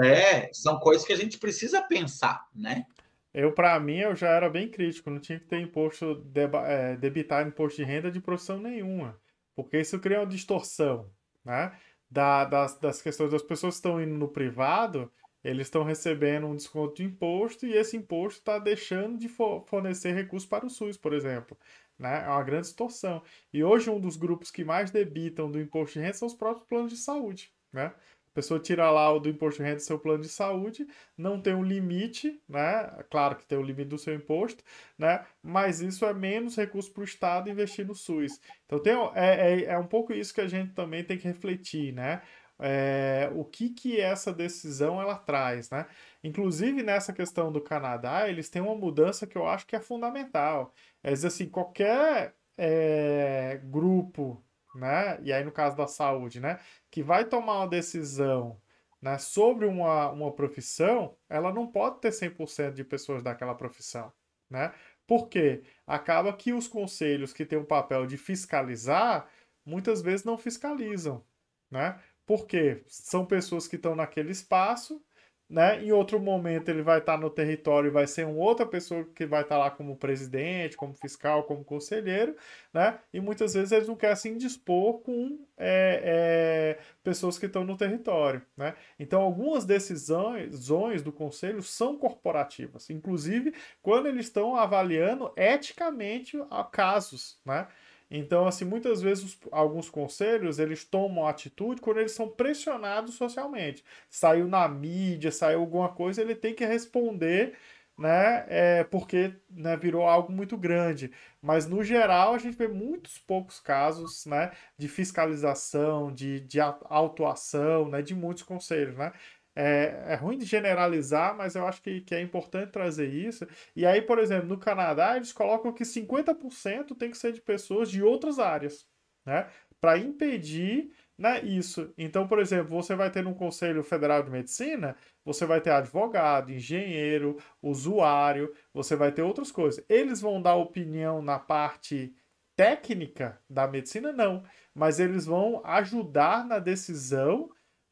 É, são coisas que a gente precisa pensar, né? Eu, para mim, eu já era bem crítico, não tinha que ter imposto, deba, é, debitar imposto de renda de profissão nenhuma, porque isso cria uma distorção, né? Da, das, das questões das pessoas que estão indo no privado, eles estão recebendo um desconto de imposto e esse imposto está deixando de fornecer recursos para o SUS, por exemplo. Né? É uma grande distorção. E hoje um dos grupos que mais debitam do imposto de renda são os próprios planos de saúde. Né? A pessoa tira lá o do imposto de renda do seu plano de saúde, não tem um limite, né? Claro que tem o um limite do seu imposto, né? Mas isso é menos recurso para o Estado investir no SUS. Então tem, é, é, é um pouco isso que a gente também tem que refletir, né? É, o que que essa decisão ela traz, né? Inclusive nessa questão do Canadá, eles têm uma mudança que eu acho que é fundamental. É dizer assim, qualquer é, grupo né? E aí no caso da saúde, né? Que vai tomar uma decisão né, sobre uma, uma profissão, ela não pode ter 100% de pessoas daquela profissão, né? Porque acaba que os conselhos que têm o papel de fiscalizar, muitas vezes não fiscalizam, né? Porque são pessoas que estão naquele espaço né? Em outro momento ele vai estar tá no território e vai ser uma outra pessoa que vai estar tá lá como presidente, como fiscal, como conselheiro, né? E muitas vezes eles não querem se indispor com é, é, pessoas que estão no território, né? Então algumas decisões do conselho são corporativas, inclusive quando eles estão avaliando eticamente casos, né? Então, assim, muitas vezes os, alguns conselhos eles tomam atitude quando eles são pressionados socialmente. Saiu na mídia, saiu alguma coisa, ele tem que responder né? É, porque né, virou algo muito grande. Mas no geral a gente vê muitos poucos casos, né, de fiscalização, de, de autuação, né, de muitos conselhos, né? É, é, ruim de generalizar, mas eu acho que, que, é importante trazer isso. E aí, por exemplo, no Canadá, eles colocam que 50% tem que ser de pessoas de outras áreas, né? Para impedir né, isso. Então, por exemplo, você vai ter no Conselho Federal de Medicina, você vai ter advogado, engenheiro, usuário, você vai ter outras coisas. Eles vão dar opinião na parte técnica da medicina? Não. Mas eles vão ajudar na decisão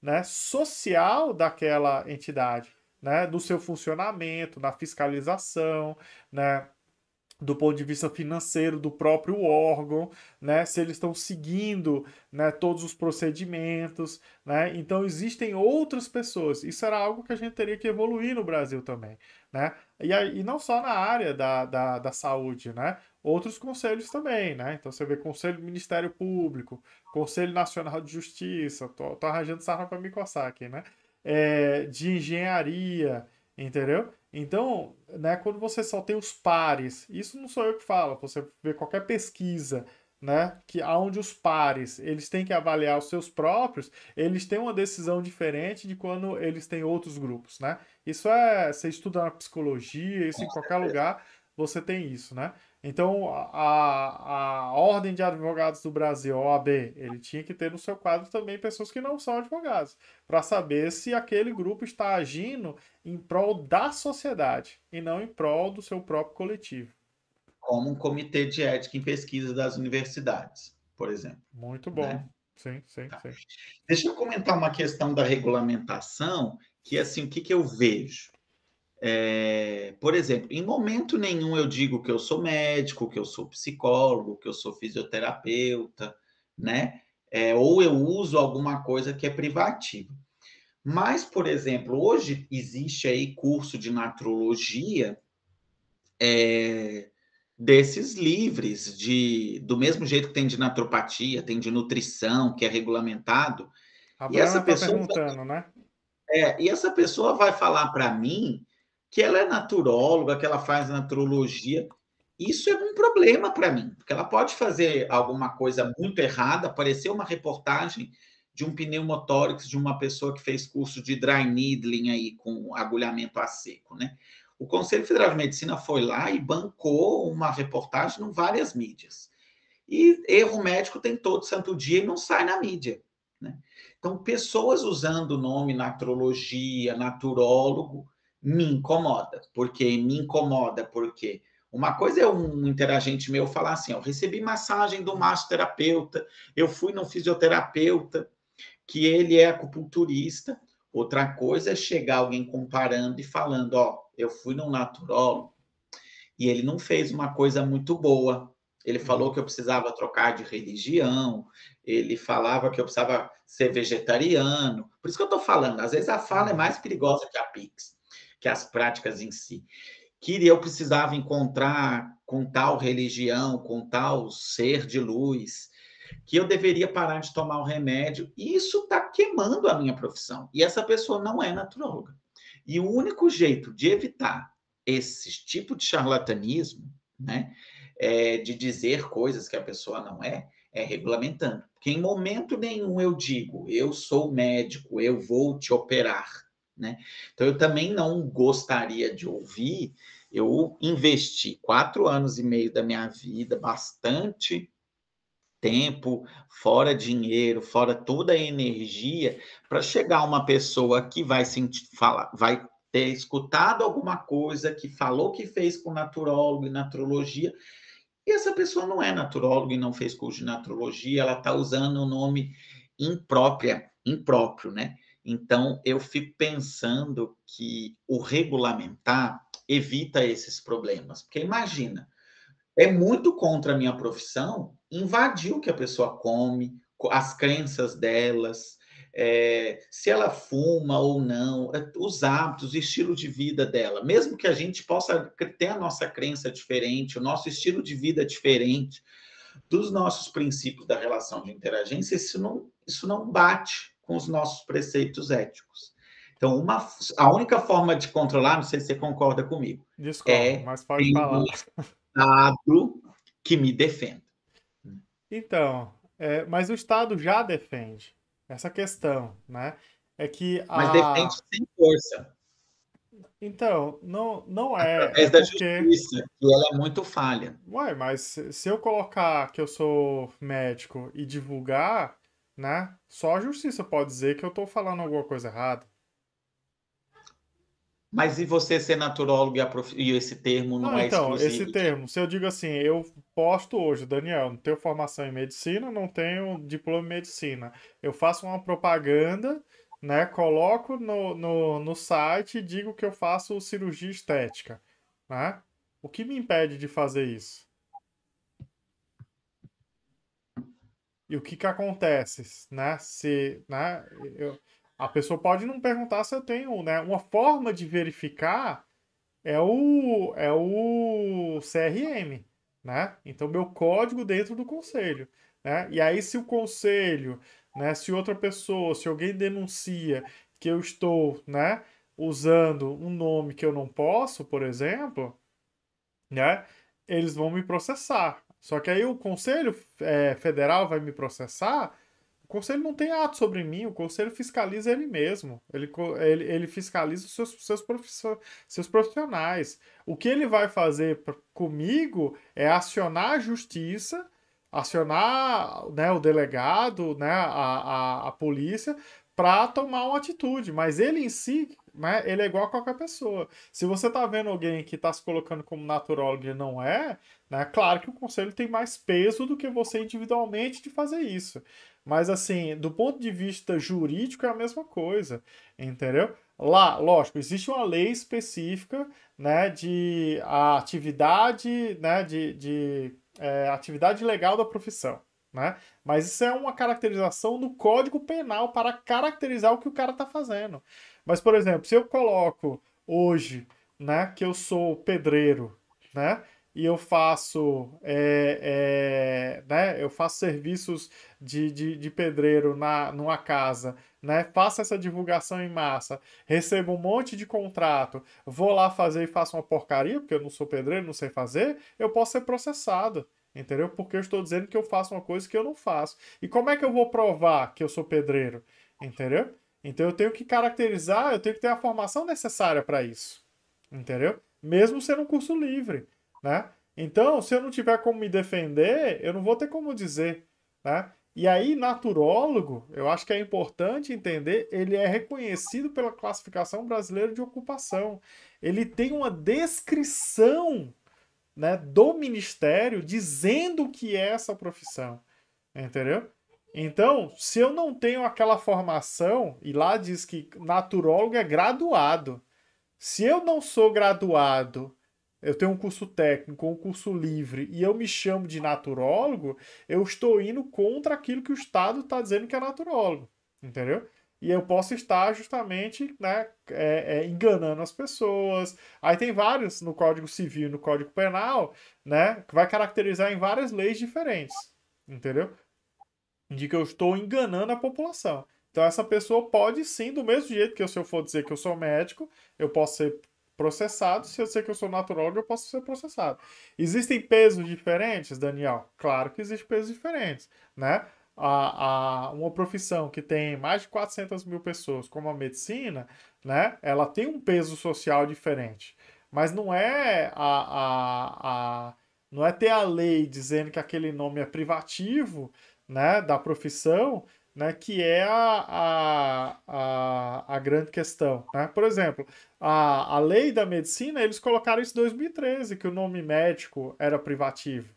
né, social daquela entidade, né, seu funcionamento, na fiscalização, né, do ponto de vista financeiro do próprio órgão, né? Se eles estão seguindo, né, todos os procedimentos, né? Então existem outras pessoas. Isso era algo que a gente teria que evoluir no Brasil também, né? E, e não só na área da, da, da saúde, né? outros conselhos também, né? Então você vê Conselho do Ministério Público, Conselho Nacional de Justiça, tô, tô arranjando sarna para me coçar aqui, né? É, de engenharia, entendeu? Então, né, quando você só tem os pares, isso não sou eu que falo, você vê qualquer pesquisa, né, que aonde os pares, eles têm que avaliar os seus próprios, eles têm uma decisão diferente de quando eles têm outros grupos, né? Isso é, você estuda na psicologia, isso Com em qualquer certeza. lugar, você tem isso, né? Então, a, a Ordem de Advogados do Brasil, OAB, ele tinha que ter no seu quadro também pessoas que não são advogados, para saber se aquele grupo está agindo em prol da sociedade e não em prol do seu próprio coletivo. Como um comitê de ética em pesquisa das universidades, por exemplo. Muito bom. Né? Sim, sim, tá. sim. Deixa eu comentar uma questão da regulamentação, que é assim, o que, que eu vejo? É, por exemplo, em momento nenhum eu digo que eu sou médico, que eu sou psicólogo, que eu sou fisioterapeuta, né? É, ou eu uso alguma coisa que é privativa. Mas, por exemplo, hoje existe aí curso de natrologia é, eh, desses livres, de, do mesmo jeito que tem de naturopatia, tem de nutrição, que é regulamentado. A e tá pessoa né? É, e essa pessoa vai falar para mim que ela é naturóloga, que ela faz naturologia. Isso é um problema para mim, porque ela pode fazer alguma coisa muito errada. Apareceu uma reportagem de um pneumotórax de uma pessoa que fez curso de dry needling aí com agulhamento a seco, né? O Conselho Federal de Medicina foi lá e bancou uma reportagem em várias mídias. E erro médico tem todo santo dia e não sai na mídia. Né? Então, pessoas usando o nome natrologia, naturólogo, me incomoda. Porque me incomoda, porque uma coisa é um interagente meu falar assim: eu recebi massagem do massoterapeuta, eu fui no fisioterapeuta, que ele é acupunturista. Outra coisa é chegar alguém comparando e falando: ó, eu fui num naturólogo e ele não fez uma coisa muito boa. Ele uhum. falou que eu precisava trocar de religião, ele falava que eu precisava ser vegetariano. Por isso que eu estou falando, às vezes a fala é uhum. mais perigosa que a pix que as práticas em si. Que eu precisava encontrar com tal religião, com tal ser de luz, que eu deveria parar de tomar o remédio. E isso está queimando a minha profissão. E essa pessoa não é naturóloga. E o único jeito de evitar esse tipo de charlatanismo, né, é de dizer coisas que a pessoa não é, é regulamentando. Porque em momento nenhum eu digo, eu sou médico, eu vou te operar né? Então eu também não gostaria de ouvir. Eu investi quatro anos e meio da minha vida, bastante tempo, fora dinheiro, fora toda a energia, para chegar uma pessoa que vai sentir, falar, vai ter escutado alguma coisa, que falou que fez com naturólogo e naturologia, e essa pessoa não é naturólogo e não fez curso de naturologia, ela está usando o um nome imprópria, impróprio, né? Então, eu fico pensando que o regulamentar evita esses problemas. Porque imagina, é muito contra a minha profissão invadir o que a pessoa come, as crenças delas, é, se ela fuma ou não, é, os hábitos, o estilo de vida dela. Mesmo que a gente possa ter a nossa crença diferente, o nosso estilo de vida diferente, dos nossos princípios da relação de interagência, isso não, isso não bate com os nossos preceitos éticos. Então, uma, a única forma de controlar, não sei se você concorda comigo, Desculpa, é mas pode falar. um Estado que me defenda. Então, é, mas o Estado já defende essa questão, né? É que a... Mas defende sem força. Então, não, não é. Através é da porque... justiça, que ela é muito falha. Ué, mas se eu colocar que eu sou médico e divulgar, né? Só a justiça pode dizer que eu estou falando alguma coisa errada. Mas e você ser naturólogo e, prof... e esse termo não, não é então, exclusivo? Esse termo, se eu digo assim, eu posto hoje, Daniel, não tenho formação em medicina, não tenho diploma em medicina. Eu faço uma propaganda, né? Coloco no, no, no site e digo que eu faço cirurgia estética. Né? O que me impede de fazer isso? E o que que acontece, né? Se, né, eu, a pessoa pode não perguntar se eu tenho, né? Uma forma de verificar é o é o CRM, né? Então meu código dentro do conselho, né? E aí se o conselho, né, se outra pessoa, se alguém denuncia que eu estou, né, usando um nome que eu não posso, por exemplo, né, eles vão me processar, só que aí o Conselho é, Federal vai me processar. O Conselho não tem ato sobre mim, o Conselho fiscaliza ele mesmo. Ele, ele, ele fiscaliza os seus, seus, seus profissionais. O que ele vai fazer comigo é acionar a justiça, acionar né, o delegado, né, a, a, a polícia, para tomar uma atitude. Mas ele em si, né, ele é igual a qualquer pessoa. Se você tá vendo alguém que tá se colocando como naturólogo e não é, né, claro que o conselho tem mais peso do que você individualmente de fazer isso. Mas assim, do ponto de vista jurídico é a mesma coisa, entendeu? Lá, lógico, existe uma lei específica, né, de a atividade, né, de, de é, atividade legal da profissão, né? Mas isso é uma caracterização do Código Penal para caracterizar o que o cara está fazendo. Mas, por exemplo, se eu coloco hoje, né, que eu sou pedreiro, né, e eu faço, é, é, né, eu faço serviços de, de, de, pedreiro na, numa casa, né, faço essa divulgação em massa, recebo um monte de contrato, vou lá fazer e faço uma porcaria, porque eu não sou pedreiro, não sei fazer, eu posso ser processado. Entendeu? Porque eu estou dizendo que eu faço uma coisa que eu não faço. E como é que eu vou provar que eu sou pedreiro? Entendeu? Então eu tenho que caracterizar, eu tenho que ter a formação necessária para isso. Entendeu? Mesmo sendo um curso livre, né? Então, se eu não tiver como me defender, eu não vou ter como dizer, né? E aí, naturólogo, eu acho que é importante entender, ele é reconhecido pela classificação brasileira de ocupação. Ele tem uma descrição né, do ministério dizendo o que é essa profissão, entendeu? Então, se eu não tenho aquela formação, e lá diz que naturólogo é graduado. Se eu não sou graduado, eu tenho um curso técnico, um curso livre, e eu me chamo de naturólogo, eu estou indo contra aquilo que o Estado está dizendo que é naturólogo, entendeu? E eu posso estar justamente né, é, é, enganando as pessoas. Aí tem vários no Código Civil e no Código Penal, né? Que vai caracterizar em várias leis diferentes, entendeu? de que eu estou enganando a população. Então essa pessoa pode sim, do mesmo jeito que se eu for dizer que eu sou médico, eu posso ser processado, se eu dizer que eu sou naturólogo, eu posso ser processado. Existem pesos diferentes, Daniel? Claro que existem pesos diferentes, né? A, a, uma profissão que tem mais de 400 mil pessoas, como a medicina, né, ela tem um peso social diferente. Mas não é a, a, a, não é ter a lei dizendo que aquele nome é privativo né, da profissão, né, que é a, a, a, a grande questão. Né? Por exemplo, a, a lei da medicina, eles colocaram isso em 2013, que o nome médico era privativo.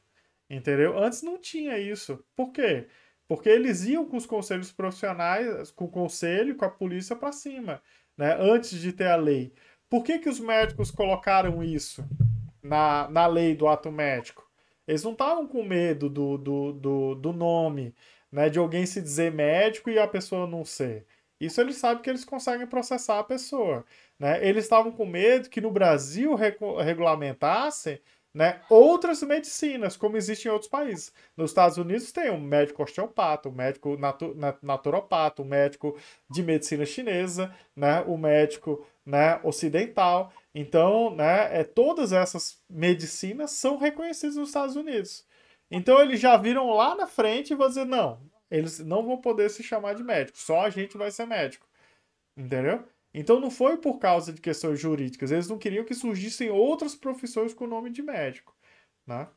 Entendeu? Antes não tinha isso. Por quê? Porque eles iam com os conselhos profissionais, com o conselho, com a polícia para cima, né? antes de ter a lei. Por que, que os médicos colocaram isso na, na lei do ato médico? Eles não estavam com medo do, do, do, do nome, né? De alguém se dizer médico e a pessoa não ser. Isso eles sabem que eles conseguem processar a pessoa. Né? Eles estavam com medo que no Brasil regulamentassem né, outras medicinas, como existem em outros países. Nos Estados Unidos tem um médico osteopata, um médico natu naturopata, um médico de medicina chinesa, né, o médico né, ocidental. Então, né, é, todas essas medicinas são reconhecidas nos Estados Unidos. Então eles já viram lá na frente e vão dizer, não, eles não vão poder se chamar de médico, só a gente vai ser médico. Entendeu? Então não foi por causa de questões jurídicas, eles não queriam que surgissem outras profissões com o nome de médico, né?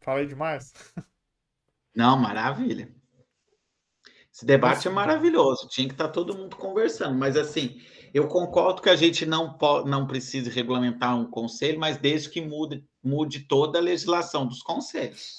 Falei demais? Não, maravilha. Esse debate é maravilhoso, tinha que estar tá todo mundo conversando, mas assim, eu concordo que a gente não, pode, não precisa regulamentar um conselho, mas desde que mude, mude toda a legislação dos conselhos,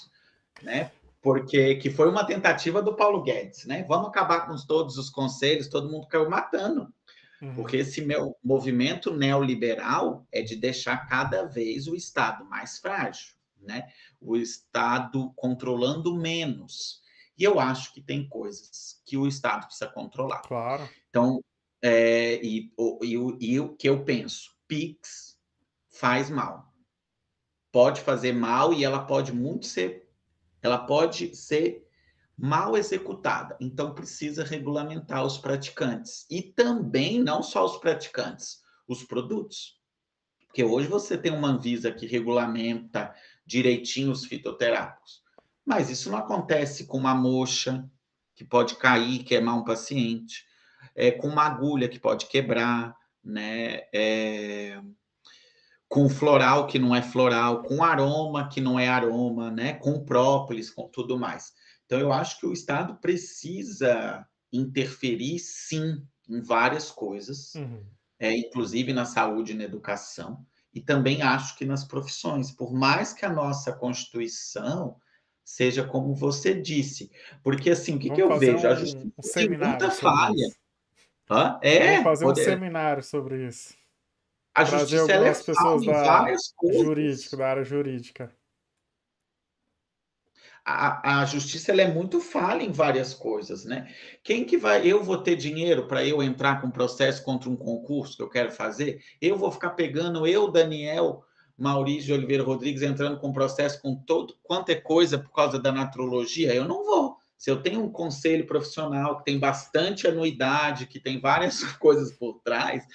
né? Porque que foi uma tentativa do Paulo Guedes, né? Vamos acabar com todos os conselhos, todo mundo caiu matando. Uhum. Porque esse meu movimento neoliberal é de deixar cada vez o Estado mais frágil, né? O Estado controlando menos. E eu acho que tem coisas que o Estado precisa controlar. Claro. Então, é, e, o, e, o, e que eu penso, PIX faz mal. Pode fazer mal e ela pode muito ser, ela pode ser mal executada. Então precisa regulamentar os praticantes e também não só os praticantes, os produtos. Porque hoje você tem uma Anvisa que regulamenta direitinho os fitoterápicos. Mas isso não acontece com uma moxa que pode cair, queimar um paciente, é, com uma agulha que pode quebrar, né? É, com floral que não é floral, com aroma que não é aroma, né? Com própolis, com tudo mais. Então eu acho que o Estado precisa interferir, sim, em várias coisas, uhum. é, inclusive na saúde e na educação, e também acho que nas profissões. Por mais que a nossa Constituição seja como você disse. Porque assim, o que, que eu vejo? Um, a justiça um tem muita falha. Hã? É, Vamos fazer poder. um seminário sobre isso. A Trazer justiça ela é pessoas da jurídico, da área jurídica. A, a justiça ela é muito falha em várias coisas, né? Quem que vai? Eu vou ter dinheiro para eu entrar com processo contra um concurso que eu quero fazer? Eu vou ficar pegando eu, Daniel, Maurício Oliveira Rodrigues entrando com processo com todo quanto é coisa por causa da natrologia, eu não vou. Se eu tenho um conselho profissional que tem bastante anuidade, que tem várias coisas por trás,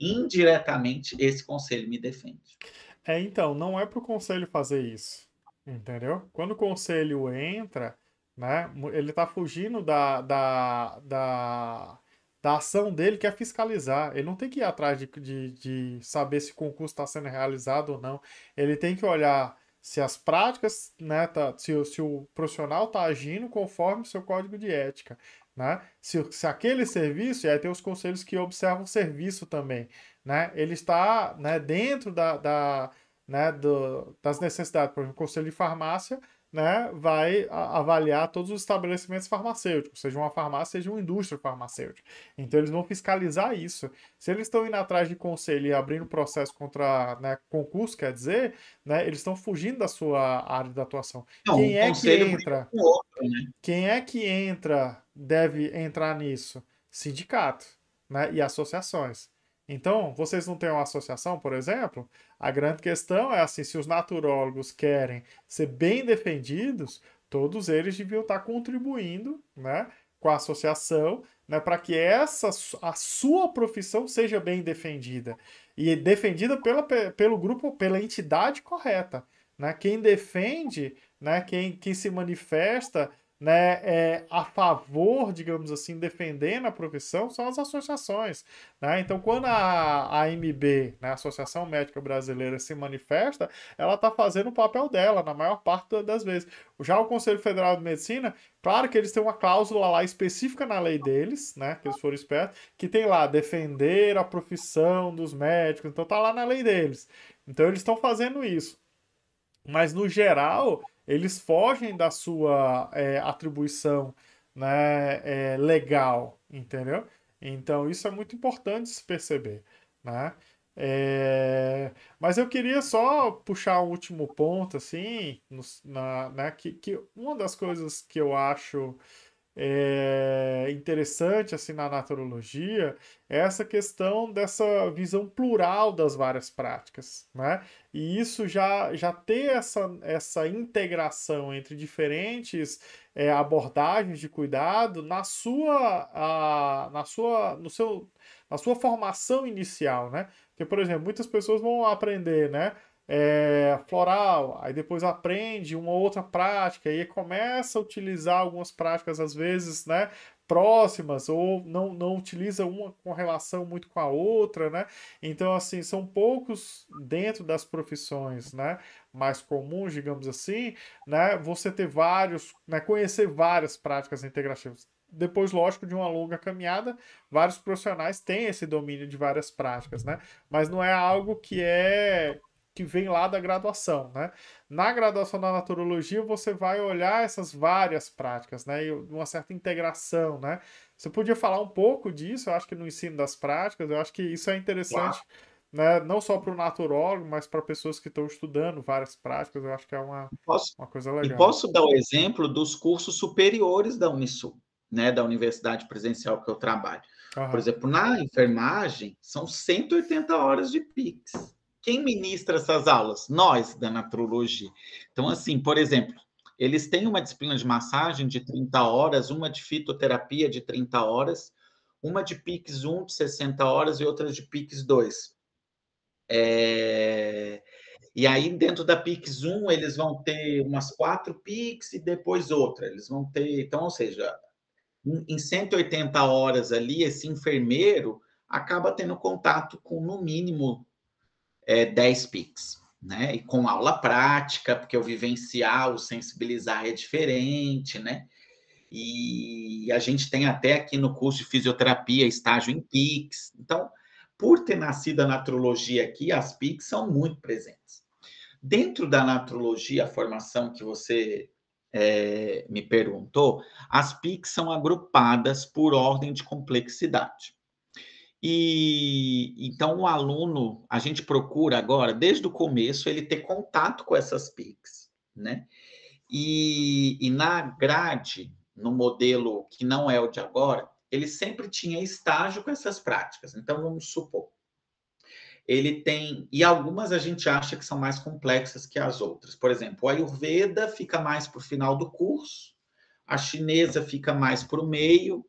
indiretamente esse conselho me defende. É, então, não é para o conselho fazer isso, entendeu? Quando o conselho entra, né, ele está fugindo da, da, da da ação dele, que é fiscalizar. Ele não tem que ir atrás de, de, de saber se o concurso está sendo realizado ou não. Ele tem que olhar se as práticas, né, tá, se, se o profissional está agindo conforme o seu código de ética. Né? Se, se aquele serviço, e aí tem os conselhos que observam o serviço também, né? ele está né, dentro da, da, né, do, das necessidades, por exemplo, o conselho de farmácia né, vai avaliar todos os estabelecimentos farmacêuticos, seja uma farmácia, seja uma indústria farmacêutica. Então eles vão fiscalizar isso. Se eles estão indo atrás de conselho e abrindo processo contra né, concurso, quer dizer, né, eles estão fugindo da sua área de atuação. Não, quem é que entra? É outro, né? Quem é que entra, deve entrar nisso? Sindicato né, e associações. Então, vocês não têm uma associação, por exemplo? A grande questão é assim, se os naturólogos querem ser bem defendidos, todos eles deviam estar contribuindo, né, com a associação, né, para que essa a sua profissão seja bem defendida e defendida pela, pelo grupo, pela entidade correta, né? Quem defende, né, quem, quem se manifesta né, é, a favor, digamos assim, defendendo a profissão são as associações. Né? Então, quando a AMB, né, a Associação Médica Brasileira, se manifesta, ela está fazendo o papel dela, na maior parte das vezes. Já o Conselho Federal de Medicina, claro que eles têm uma cláusula lá específica na lei deles, né, que eles foram espertos, que tem lá defender a profissão dos médicos, então está lá na lei deles. Então, eles estão fazendo isso. Mas, no geral, eles fogem da sua é, atribuição né, é, legal, entendeu? Então isso é muito importante se perceber, né? É... Mas eu queria só puxar um último ponto, assim, no, na, né, que, que uma das coisas que eu acho é, interessante assim na naturologia é essa questão dessa visão plural das várias práticas, né? E isso já, já ter essa, essa integração entre diferentes é, abordagens de cuidado na sua, a, na sua no seu na sua formação inicial, né? Porque, por exemplo, muitas pessoas vão aprender, né? é, floral, aí depois aprende uma outra prática e começa a utilizar algumas práticas às vezes, né, próximas ou não, não utiliza uma com relação muito com a outra, né? Então assim são poucos dentro das profissões, né, mais comuns, digamos assim, né, você ter vários, né, conhecer várias práticas integrativas depois, lógico, de uma longa caminhada, vários profissionais têm esse domínio de várias práticas, né? Mas não é algo que é que vem lá da graduação, né? Na graduação da naturologia, você vai olhar essas várias práticas, né? E uma certa integração, né? Você podia falar um pouco disso, eu acho que no ensino das práticas, eu acho que isso é interessante, claro. né? Não só para o naturólogo, mas para pessoas que estão estudando várias práticas, eu acho que é uma, posso, uma coisa legal. E posso dar o um exemplo dos cursos superiores da Unisul, né? Da universidade presencial que eu trabalho. Aham. Por exemplo, na enfermagem, são 180 horas de PICS quem ministra essas aulas? Nós, da naturologia. Então, assim, por exemplo, eles têm uma disciplina de massagem de 30 horas, uma de fitoterapia de 30 horas, uma de PIX 1 de 60 horas e outra de PIX 2. É... E aí, dentro da PIX 1, eles vão ter umas quatro PIX e depois outra. Eles vão ter. Então, ou seja, em 180 horas ali, esse enfermeiro acaba tendo contato com, no mínimo, é, 10 PICs. Né? E com aula prática, porque o vivencial, o sensibilizar é diferente, né? E a gente tem até aqui no curso de fisioterapia estágio em PICs. Então, por ter nascido a natrologia aqui, as PICs são muito presentes. Dentro da natrologia, a formação que você é, me perguntou, as PICs são agrupadas por ordem de complexidade. E então o aluno, a gente procura agora, desde o começo, ele ter contato com essas PICs, né? E, e na grade, no modelo que não é o de agora, ele sempre tinha estágio com essas práticas. Então vamos supor, ele tem e algumas a gente acha que são mais complexas que as outras. Por exemplo, a Ayurveda fica mais para o final do curso, a chinesa fica mais para o meio,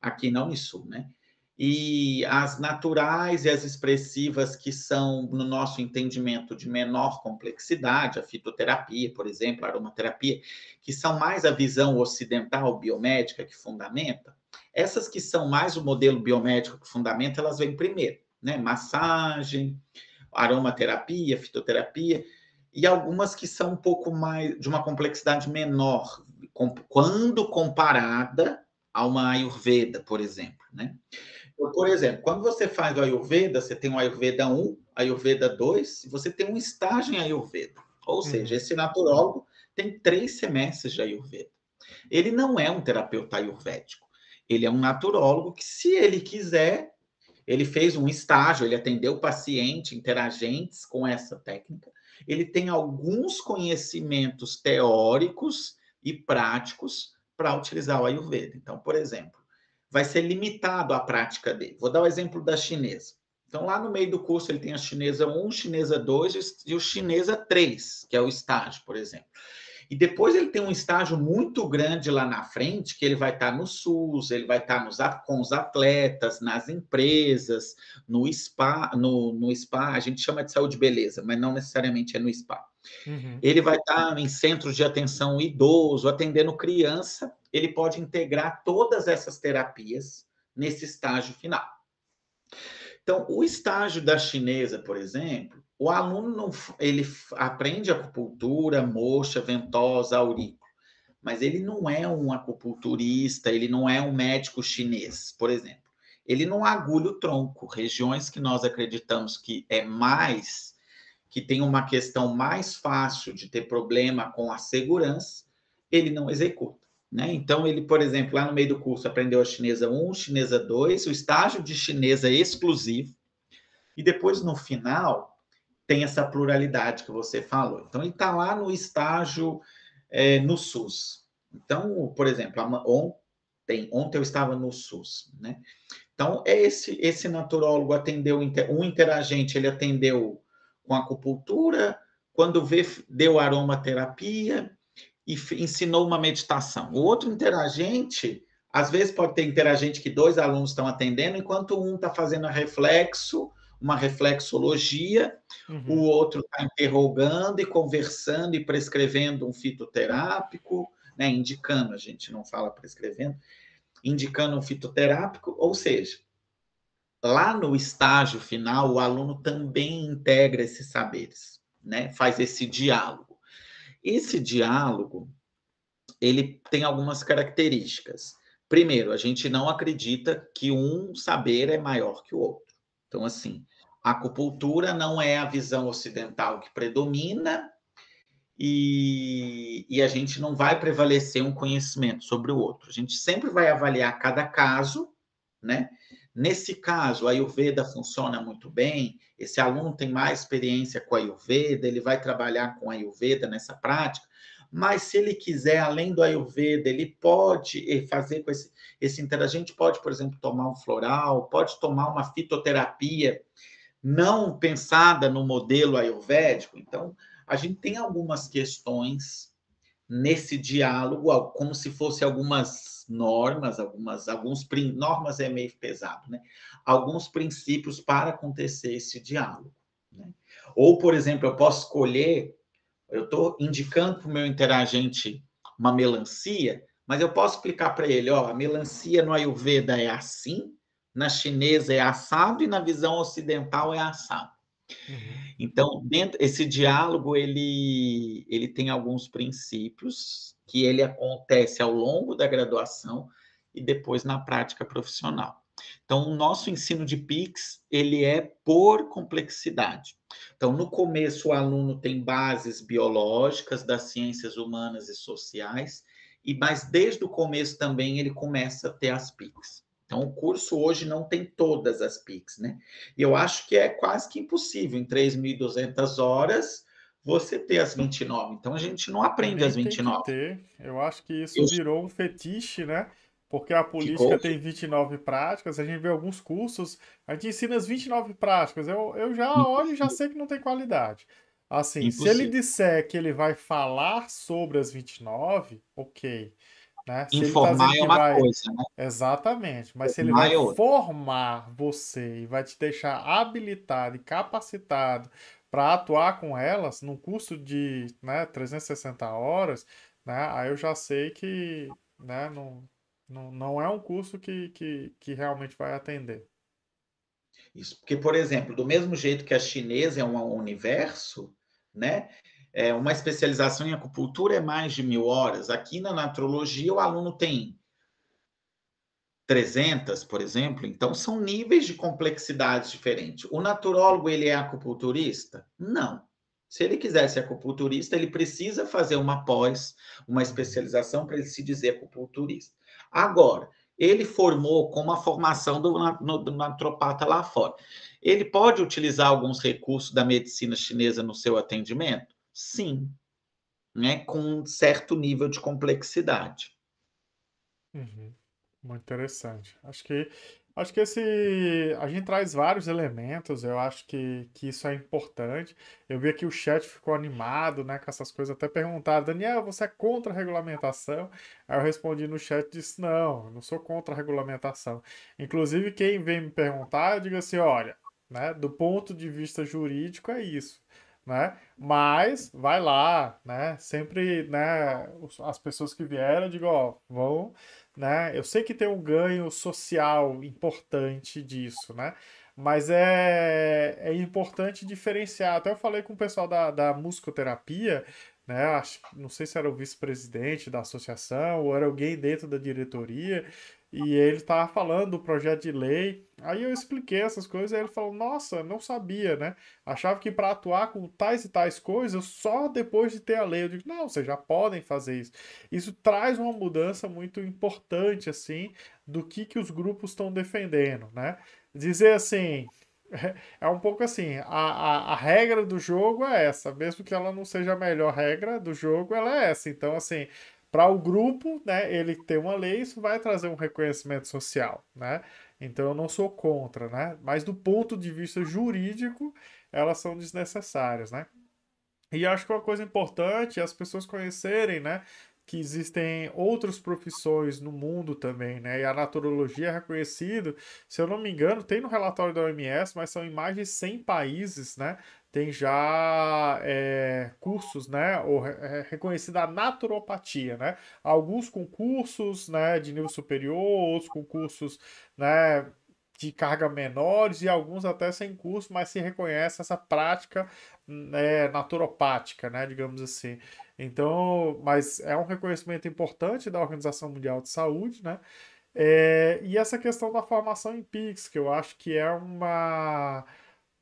aqui não isso, né? e as naturais e as expressivas que são, no nosso entendimento, de menor complexidade, a fitoterapia, por exemplo, a aromaterapia, que são mais a visão ocidental biomédica que fundamenta, essas que são mais o modelo biomédico que fundamenta, elas vêm primeiro, né? Massagem, aromaterapia, fitoterapia, e algumas que são um pouco mais, de uma complexidade menor, quando comparada a uma Ayurveda, por exemplo, né? Então, por exemplo, quando você faz o Ayurveda, você tem o Ayurveda 1, Ayurveda 2, você tem um estágio em Ayurveda. Ou uhum. seja, esse naturólogo tem três semestres de Ayurveda. Ele não é um terapeuta ayurvédico. Ele é um naturólogo que, se ele quiser, ele fez um estágio, ele atendeu paciente, interagentes com essa técnica. Ele tem alguns conhecimentos teóricos e práticos para utilizar o Ayurveda. Então, por exemplo, vai ser limitado a prática dele. Vou dar o exemplo da chinesa. Então, lá no meio do curso, ele tem a chinesa 1, chinesa 2 e o chinesa 3, que é o estágio, por exemplo. E depois ele tem um estágio muito grande lá na frente, que ele vai estar tá no SUS, ele vai estar com os atletas, nas empresas, no spa, no, no spa, a gente chama de saúde beleza, mas não necessariamente é no spa. Uhum. Ele vai estar tá em centros de atenção idoso, atendendo criança, ele pode integrar todas essas terapias nesse estágio final. Então, o estágio da chinesa, por exemplo, o aluno não, ele aprende acupuntura, moxa, ventosa, aurículo, mas ele não é um acupunturista, ele não é um médico chinês, por exemplo. Ele não agulha o tronco, regiões que nós acreditamos que é mais que tem uma questão mais fácil de ter problema com a segurança, ele não executa. Né? Então, ele, por exemplo, lá no meio do curso aprendeu a chinesa 1, chinesa 2, o estágio de chinesa exclusivo, e depois, no final, tem essa pluralidade que você falou. Então, ele está lá no estágio é, no SUS. Então, por exemplo, ontem, ontem eu estava no SUS, né? Então, é esse, esse naturólogo atendeu, um interagente, ele atendeu com acupuntura, quando vê, deu aromaterapia, e ensinou uma meditação. O outro interagente, às vezes pode ter interagente que dois alunos estão atendendo, enquanto um está fazendo reflexo, uma reflexologia, uhum. o outro está interrogando e conversando e prescrevendo um fitoterápico, né, indicando, a gente não fala prescrevendo, indicando um fitoterápico, ou seja, lá no estágio final, o aluno também integra esses saberes, né, faz esse diálogo. Esse diálogo ele tem algumas características. Primeiro, a gente não acredita que um saber é maior que o outro. Então, assim, a acupuntura não é a visão ocidental que predomina e, e, a gente não vai prevalecer um conhecimento sobre o outro. A gente sempre vai avaliar cada caso, né? Nesse caso, a Ayurveda funciona muito bem, esse aluno tem mais experiência com a Ayurveda, ele vai trabalhar com a Ayurveda nessa prática, mas se ele quiser, além do Ayurveda, ele pode eh, fazer com esse, esse interagente, pode, por exemplo, tomar um floral, pode tomar uma fitoterapia não pensada no modelo ayurvédico. Então, a gente tem algumas questões nesse diálogo, como se fossem algumas normas, algumas, alguns normas é meio pesado, né? Alguns princípios para acontecer esse diálogo. Né? Ou, por exemplo, eu posso escolher, eu estou indicando para o meu interagente uma melancia, mas eu posso explicar para ele, ó, a melancia no Ayurveda é assim, na chinesa é assado e na visão ocidental é assado. Uhum. Então, dentro, esse diálogo ele, ele tem alguns princípios que ele acontece ao longo da graduação e depois na prática profissional. Então, o nosso ensino de PICS, ele é por complexidade. Então, no começo, o aluno tem bases biológicas das ciências humanas e sociais, e mas desde o começo também ele começa a ter as PICs. Então, o curso hoje não tem todas as PICs, né? E eu acho que é quase que impossível, em 3.200 horas, você ter as 29. Então, a gente não aprende as 29. Tem ter. Eu acho que isso virou um fetiche, né? Porque a política tem 29 práticas, a gente vê alguns cursos, a gente ensina as 29 práticas. Eu, eu já olho e já sei que não tem qualidade. Assim, Impossível. se ele disser que ele vai falar sobre as 29, ok. Né? Tá Informar tá é uma vai... coisa, né? Exatamente. Mas se ele vai é formar você e vai te deixar habilitado e capacitado para atuar com elas num curso de né, 360 horas, né, aí eu já sei que né, não, não, não é um curso que, que, que realmente vai atender. Isso, porque, por exemplo, do mesmo jeito que a chinesa é um universo, né? é, uma especialização em acupuntura é mais de mil horas. Aqui na natrologia, o aluno tem 300, por exemplo. Então, são níveis de complexidade diferentes. O naturólogo, ele é acupunturista? Não. Se ele quiser ser acupunturista, ele precisa fazer uma pós, uma especialização para ele se dizer acupunturista. Agora, ele formou com uma formação do, no, do naturopata lá fora. Ele pode utilizar alguns recursos da medicina chinesa no seu atendimento? Sim, né? com um certo nível de complexidade. Uhum. Muito interessante. Acho que acho que esse a gente traz vários elementos. Eu acho que, que isso é importante. Eu vi aqui o chat ficou animado, né, com essas coisas. Até perguntaram, Daniel, você é contra a regulamentação? Aí eu respondi no chat disse não, eu não sou contra a regulamentação. Inclusive quem vem me perguntar, eu digo assim, olha, né, do ponto de vista jurídico é isso né? Mas vai lá, né? Sempre, né? As pessoas que vieram, digo, ó, vão, né? Eu sei que tem um ganho social importante disso, né? Mas é, é importante diferenciar. Até eu falei com o pessoal da, da musicoterapia, né? Acho, não sei se era o vice-presidente da associação ou era alguém dentro da diretoria, e ele estava falando do projeto de lei. Aí eu expliquei essas coisas, aí ele falou: "Nossa, não sabia, né? Achava que para atuar com tais e tais coisas só depois de ter a lei". Eu digo: "Não, vocês já podem fazer isso". Isso traz uma mudança muito importante assim do que que os grupos estão defendendo, né? Dizer assim, é um pouco assim, a, a, a, regra do jogo é essa, mesmo que ela não seja a melhor regra do jogo, ela é essa. Então, assim, para o grupo, né, ele ter uma lei, isso vai trazer um reconhecimento social, né? Então eu não sou contra, né? Mas do ponto de vista jurídico, elas são desnecessárias, né? E acho que uma coisa importante é as pessoas conhecerem, né? que existem outras profissões no mundo também, né? E a naturologia é reconhecida, se eu não me engano, tem no relatório da OMS, mas são mais de 100 países, né? tem já é, cursos, né, ou é, reconhecida a naturopatia, né, alguns concursos, né, de nível superior, outros concursos, né, de carga menores e alguns até sem curso, mas se reconhece essa prática né, naturopática, né, digamos assim. Então, mas é um reconhecimento importante da Organização Mundial de Saúde, né, é, e essa questão da formação em PICS, que eu acho que é uma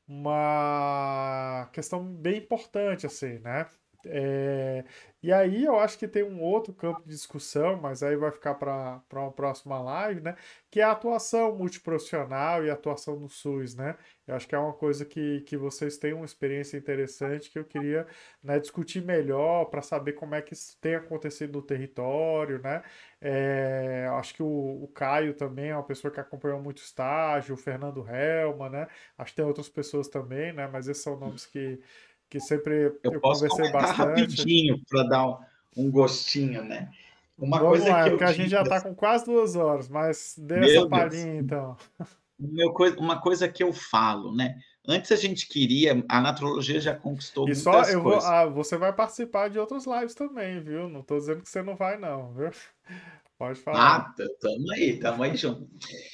uma questão bem importante, assim, né? É, e aí eu acho que tem um outro campo de discussão, mas aí vai ficar para uma próxima live, né? Que é a atuação multiprofissional e a atuação no SUS, né? Eu acho que é uma coisa que, que vocês têm uma experiência interessante que eu queria né, discutir melhor para saber como é que isso tem acontecido no território, né? É, acho que o, o, Caio também é uma pessoa que acompanhou muito estágio, o Fernando Helma, né? Acho que tem outras pessoas também, né? Mas esses são nomes que que sempre eu, eu conversei bastante. rapidinho para dar um, gostinho, né? Uma Vamos coisa lá, que a gente já está assim com quase duas horas, mas dê Meu essa palhinha então. uma coisa que eu falo, né? Antes a gente queria, a natrologia já conquistou e muitas só eu coisas. Vou, ah, você vai participar de outros lives também, viu? Não estou dizendo que você não vai, não, viu? Pode falar. Ah, tamo aí, tamo aí junto.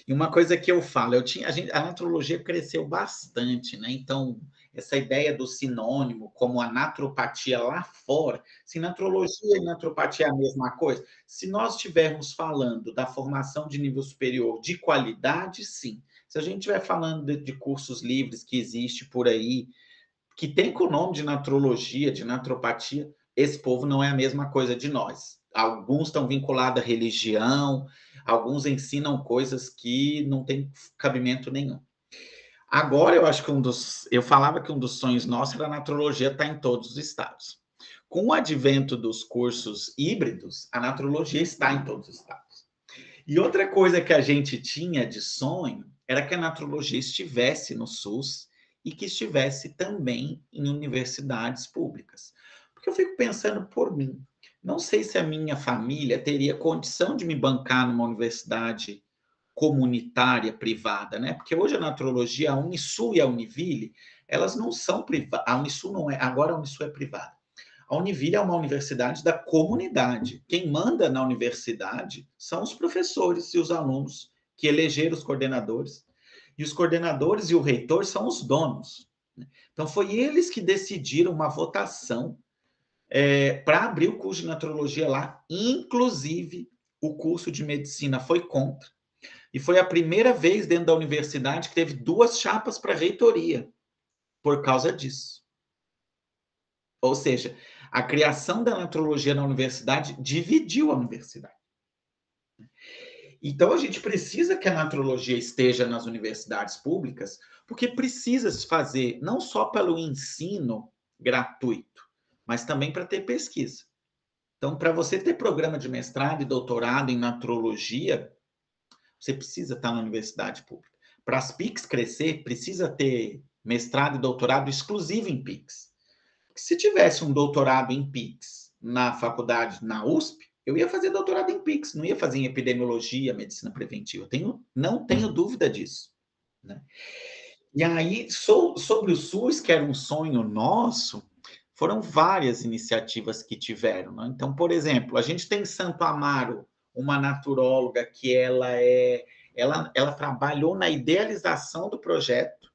E uma coisa que eu falo, eu tinha, a, gente, a natrologia cresceu bastante, né? Então, essa ideia do sinônimo, como a naturopatia lá fora, se natrologia e naturopatia é a mesma coisa, se nós estivermos falando da formação de nível superior de qualidade, sim. Se a gente estiver falando de, de cursos livres que existe por aí, que tem com o nome de natrologia, de naturopatia, esse povo não é a mesma coisa de nós. Alguns estão vinculados à religião, alguns ensinam coisas que não têm cabimento nenhum. Agora eu acho que um dos. Eu falava que um dos sonhos nossos era a natrologia estar tá em todos os estados. Com o advento dos cursos híbridos, a natrologia está em todos os estados. E outra coisa que a gente tinha de sonho era que a natrologia estivesse no SUS e que estivesse também em universidades públicas. Porque eu fico pensando por mim, não sei se a minha família teria condição de me bancar numa universidade comunitária privada, né? Porque hoje a naturologia, a Unisul e a Univille, elas não são privadas. A Unisul não é, agora a Unisul é privada. A Univille é uma universidade da comunidade. Quem manda na universidade são os professores e os alunos que elegeram os coordenadores. E os coordenadores e o reitor são os donos. Né? Então, foi eles que decidiram uma votação é, para abrir o curso de naturologia lá, inclusive o curso de medicina foi contra. E foi a primeira vez dentro da universidade que teve duas chapas para reitoria por causa disso. Ou seja, a criação da naturologia na universidade dividiu a universidade. Então a gente precisa que a naturologia esteja nas universidades públicas, porque precisa se fazer não só pelo ensino gratuito, mas também para ter pesquisa. Então, para você ter programa de mestrado e doutorado em naturologia, você precisa estar na universidade pública. Para as PICs crescer, precisa ter mestrado e doutorado exclusivo em PICs. Se tivesse um doutorado em PICs na faculdade, na USP, eu ia fazer doutorado em PICs, não ia fazer em epidemiologia, medicina preventiva. tenho, não tenho dúvida disso. Né? E aí, sobre o SUS, que era um sonho nosso, foram várias iniciativas que tiveram. Né? Então, por exemplo, a gente tem Santo Amaro, uma naturóloga que ela é ela, ela trabalhou na idealização do projeto,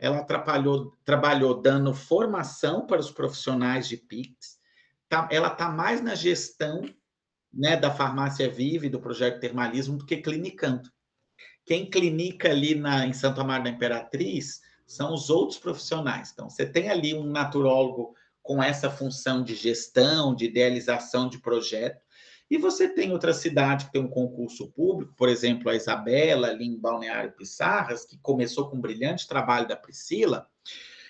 ela trabalhou, trabalhou dando formação para os profissionais de PICS, tá, ela está mais na gestão né, da farmácia Vive, do projeto Termalismo, do que clinicando. Quem clinica ali na, em Santo Amaro da Imperatriz são os outros profissionais. Então, você tem ali um naturólogo com essa função de gestão, de idealização de projeto, e você tem outra cidade que tem um concurso público, por exemplo, a Isabela, ali em Balneário Pissarras, que começou com um brilhante trabalho da Priscila,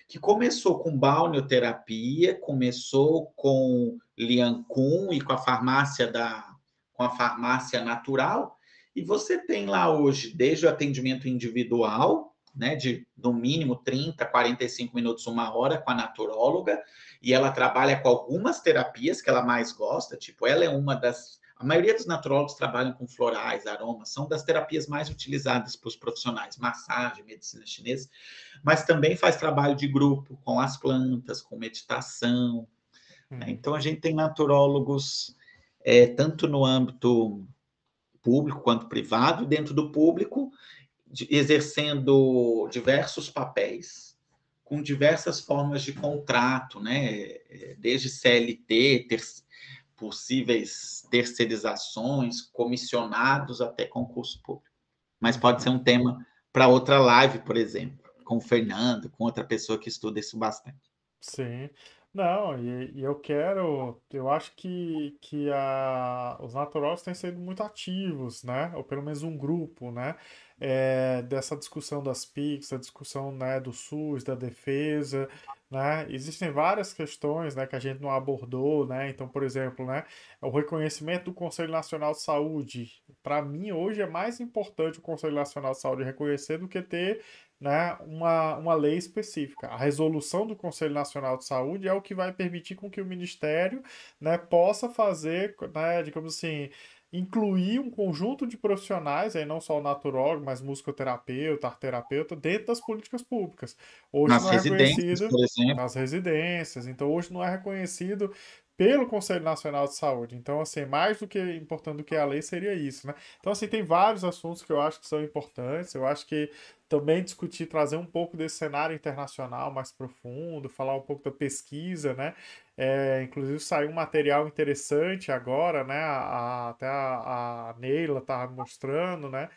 que começou com balneoterapia, começou com Liancun e com a farmácia da com a farmácia natural, e você tem lá hoje desde o atendimento individual né, de no mínimo 30, 45 minutos, uma hora com a naturóloga, e ela trabalha com algumas terapias que ela mais gosta, tipo, ela é uma das. A maioria dos naturólogos trabalham com florais, aromas, são das terapias mais utilizadas pelos profissionais, massagem, medicina chinesa, mas também faz trabalho de grupo com as plantas, com meditação. Hum. Né? Uhum. Então a gente tem naturólogos é, tanto no âmbito público quanto privado, dentro do público, exercendo diversos papéis, com diversas formas de contrato, né? desde CLT, ter, possíveis terceirizações, comissionados até concurso público. Mas pode ser um tema para outra live, por exemplo, com o Fernando, com outra pessoa que estuda isso bastante. Sim. Não, e, e, eu quero, eu acho que, que a, os naturals têm sido muito ativos, né? Ou pelo menos um grupo, né? é, dessa discussão das PICs, a discussão né, do SUS, da defesa, né? Existem várias questões né, que a gente não abordou, né? Então, por exemplo, né, o reconhecimento do Conselho Nacional de Saúde. Para mim, hoje é mais importante o Conselho Nacional de Saúde reconhecer do que ter né, uma, uma lei específica. A resolução do Conselho Nacional de Saúde é o que vai permitir com que o Ministério né, possa fazer, né, digamos assim, incluir um conjunto de profissionais, aí não só o naturólogo, mas musicoterapeuta, arterapeuta, dentro das políticas públicas. Hoje nas não é reconhecido nas residências. Então hoje não é reconhecido pelo Conselho Nacional de Saúde. Então, assim, mais do que importante do que a lei seria isso, né? Então, assim, tem vários assuntos que eu acho que são importantes. Eu acho que também discutir, trazer um pouco desse cenário internacional mais profundo, falar um pouco da pesquisa, né? É, inclusive saiu um material interessante agora, né? A, até a, a Neila estava mostrando, né?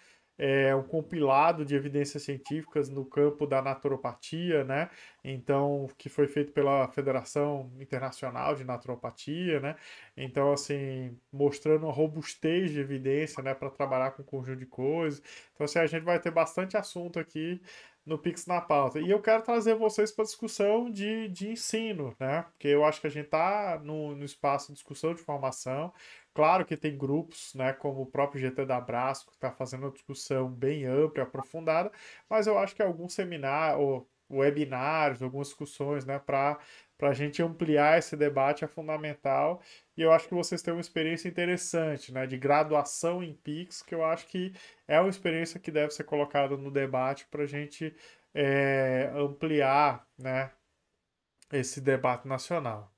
É, um compilado de evidências científicas no campo da naturopatia, né? Então, que foi feito pela Federação Internacional de Naturopatia, né? Então, assim, mostrando a robustez de evidência, né, para trabalhar com um conjunto de coisas. Então, assim, a gente vai ter bastante assunto aqui no Pix na pauta. E eu quero trazer vocês para discussão de, de ensino, né? Porque eu acho que a gente está no, no espaço de discussão de formação. Claro que tem grupos, né, como o próprio GT da Brasco, que está fazendo uma discussão bem ampla e aprofundada, mas eu acho que algum seminário, ou webinários, algumas discussões, né, para para a gente ampliar esse debate é fundamental. E eu acho que vocês têm uma experiência interessante, né, de graduação em PIX, que eu acho que é uma experiência que deve ser colocada no debate para a gente é, ampliar, né, esse debate nacional.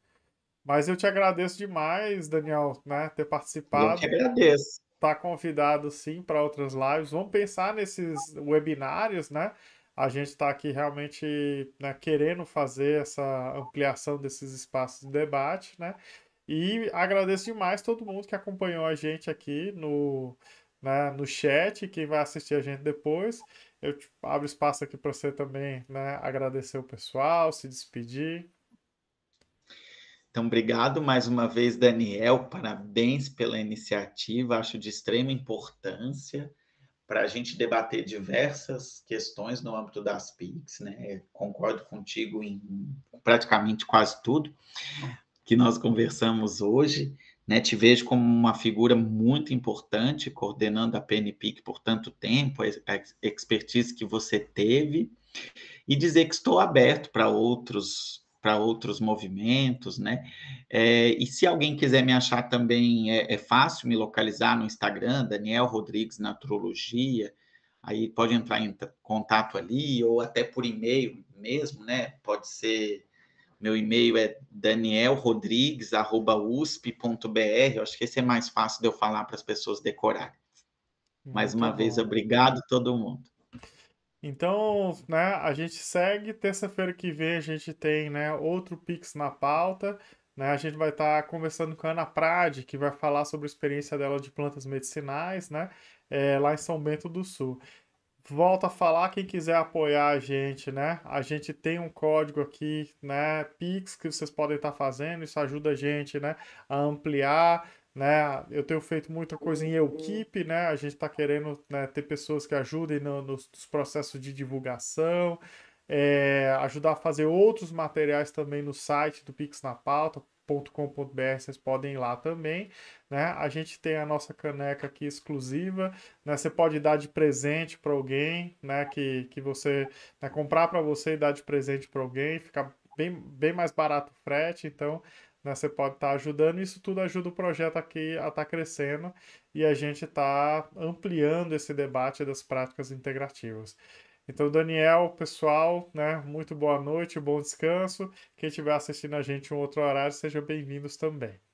Mas eu te agradeço demais, Daniel, né, ter participado. Eu te agradeço. Tá convidado sim para outras lives. Vamos pensar nesses webinários, né? a gente está aqui realmente né, querendo fazer essa ampliação desses espaços de debate, né? E agradeço demais todo mundo que acompanhou a gente aqui no, né, no chat, quem vai assistir a gente depois. Eu abro espaço aqui para você também né, agradecer o pessoal, se despedir. Então, obrigado mais uma vez, Daniel. Parabéns pela iniciativa, acho de extrema importância para a gente debater diversas questões no âmbito das PICs, né? Concordo contigo em praticamente quase tudo que nós conversamos hoje, né? Te vejo como uma figura muito importante, coordenando a PNPIC por tanto tempo, a expertise que você teve, e dizer que estou aberto para outros para outros movimentos, né? É, e se alguém quiser me achar também, é, é, fácil me localizar no Instagram, Daniel Rodrigues Naturologia, aí pode entrar em contato ali, ou até por e-mail mesmo, né? Pode ser, meu e-mail é danielrodrigues.usp.br, eu acho que esse é mais fácil de eu falar para as pessoas decorarem. Hum, mais uma bom. vez, obrigado todo mundo. Então, né, a gente segue. Terça-feira que vem a gente tem né, outro Pix na pauta. Né, a gente vai estar tá conversando com a Ana Prade, que vai falar sobre a experiência dela de plantas medicinais né, é, lá em São Bento do Sul. Volto a falar, quem quiser apoiar a gente, né? A gente tem um código aqui, né? Pix que vocês podem estar tá fazendo, isso ajuda a gente, né? A ampliar né? Eu tenho feito muita coisa em equipe, né? A gente está querendo né, ter pessoas que ajudem no, nos, nos, processos de divulgação, é, ajudar a fazer outros materiais também no site do Pix na Pauta, .com.br, vocês podem ir lá também, né? A gente tem a nossa caneca aqui exclusiva, né? Você pode dar de presente para alguém, né? Que, que você né? comprar para você e dar de presente para alguém, fica bem, bem mais barato o frete, então né? Você pode estar tá ajudando, isso tudo ajuda o projeto aqui a estar tá crescendo e a gente está ampliando esse debate das práticas integrativas. Então, Daniel, pessoal, né, muito boa noite, bom descanso. Quem estiver assistindo a gente em um outro horário, sejam bem-vindos também.